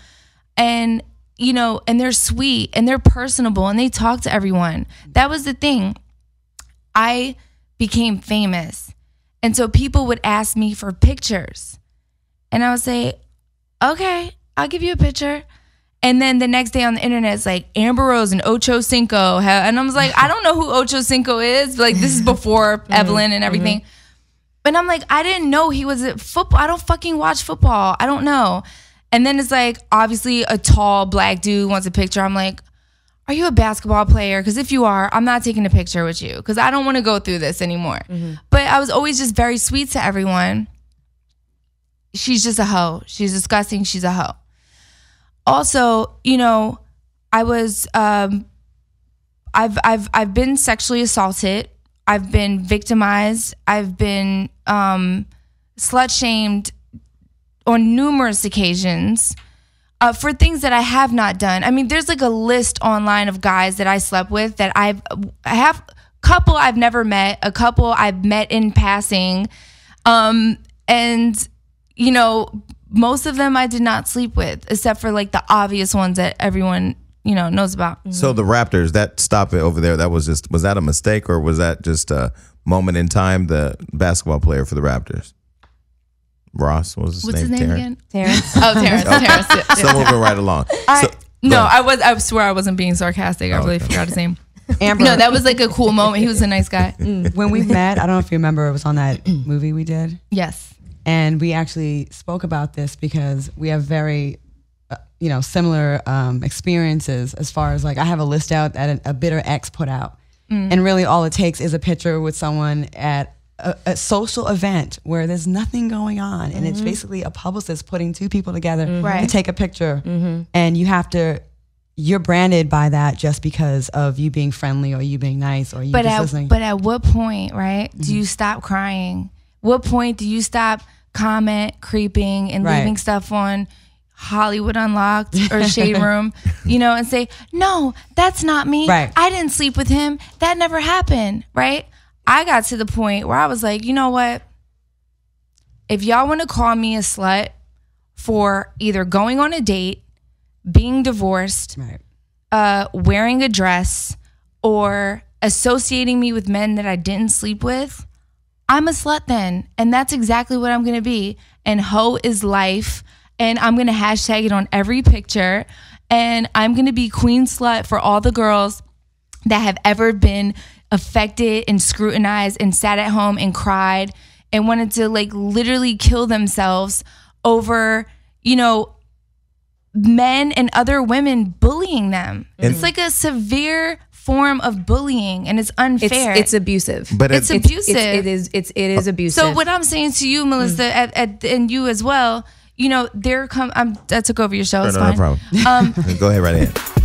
and you know and they're sweet and they're personable and they talk to everyone that was the thing i became famous and so people would ask me for pictures. And I would say, okay, I'll give you a picture. And then the next day on the internet, it's like Amber Rose and Ocho Cinco. And I was like, I don't know who Ocho Cinco is. Like, this is before mm-hmm. Evelyn and mm-hmm. everything. Mm-hmm. And I'm like, I didn't know he was at football. I don't fucking watch football. I don't know. And then it's like, obviously, a tall black dude wants a picture. I'm like, are you a basketball player? Because if you are, I'm not taking a picture with you because I don't want to go through this anymore. Mm-hmm. But I was always just very sweet to everyone. She's just a hoe. She's disgusting. She's a hoe. Also, you know, I was, um, I've, I've, I've been sexually assaulted. I've been victimized. I've been um, slut shamed on numerous occasions uh, for things that I have not done. I mean, there's like a list online of guys that I slept with that I've I have a couple I've never met, a couple I've met in passing, um, and you know most of them I did not sleep with, except for like the obvious ones that everyone you know knows about. So the Raptors that stop it over there that was just was that a mistake or was that just a moment in time? The basketball player for the Raptors. Ross was his What's name. What's his name Terrence? again? Terrence. oh, Terrence. Terrence. Yeah, yeah. Someone went right along. I, so, no, I was. I swear I wasn't being sarcastic. I oh, really okay. forgot his name. Amber. No, that was like a cool moment. He was a nice guy. Mm. when we met, I don't know if you remember, it was on that movie we did. Yes. And we actually spoke about this because we have very, uh, you know, similar um, experiences as far as like I have a list out that a, bitter ex put out. Mm. And really all it takes is a picture with someone at a, a, social event where there's nothing going on, and mm-hmm. it's basically a publicist putting two people together mm-hmm. right. to take a picture, mm-hmm. and you have to. You're branded by that just because of you being friendly or you being nice or you but at, listening. But at what point, right? Do you mm-hmm. stop crying? What point do you stop comment creeping and right. leaving stuff on? Hollywood Unlocked or Shade Room, you know, and say, no, that's not me. Right. I didn't sleep with him. That never happened. Right. I got to the point where I was like, you know what? If y'all want to call me a slut for either going on a date, being divorced, right. uh, wearing a dress, or associating me with men that I didn't sleep with, I'm a slut then. And that's exactly what I'm going to be. And hoe is life. And I'm going to hashtag it on every picture. And I'm going to be queen slut for all the girls that have ever been affected and scrutinized and sat at home and cried and wanted to like literally kill themselves over, you know, men and other women bullying them. it's like a severe form of bullying and it's unfair. It's, it's abusive. But it's, it's abusive. It's, it is it's it is abusive. So what I'm saying to you, Melissa, mm. at, at, and you as well, you know, there come I'm I took over your show. No, no, no problem. Um, Go ahead right ahead.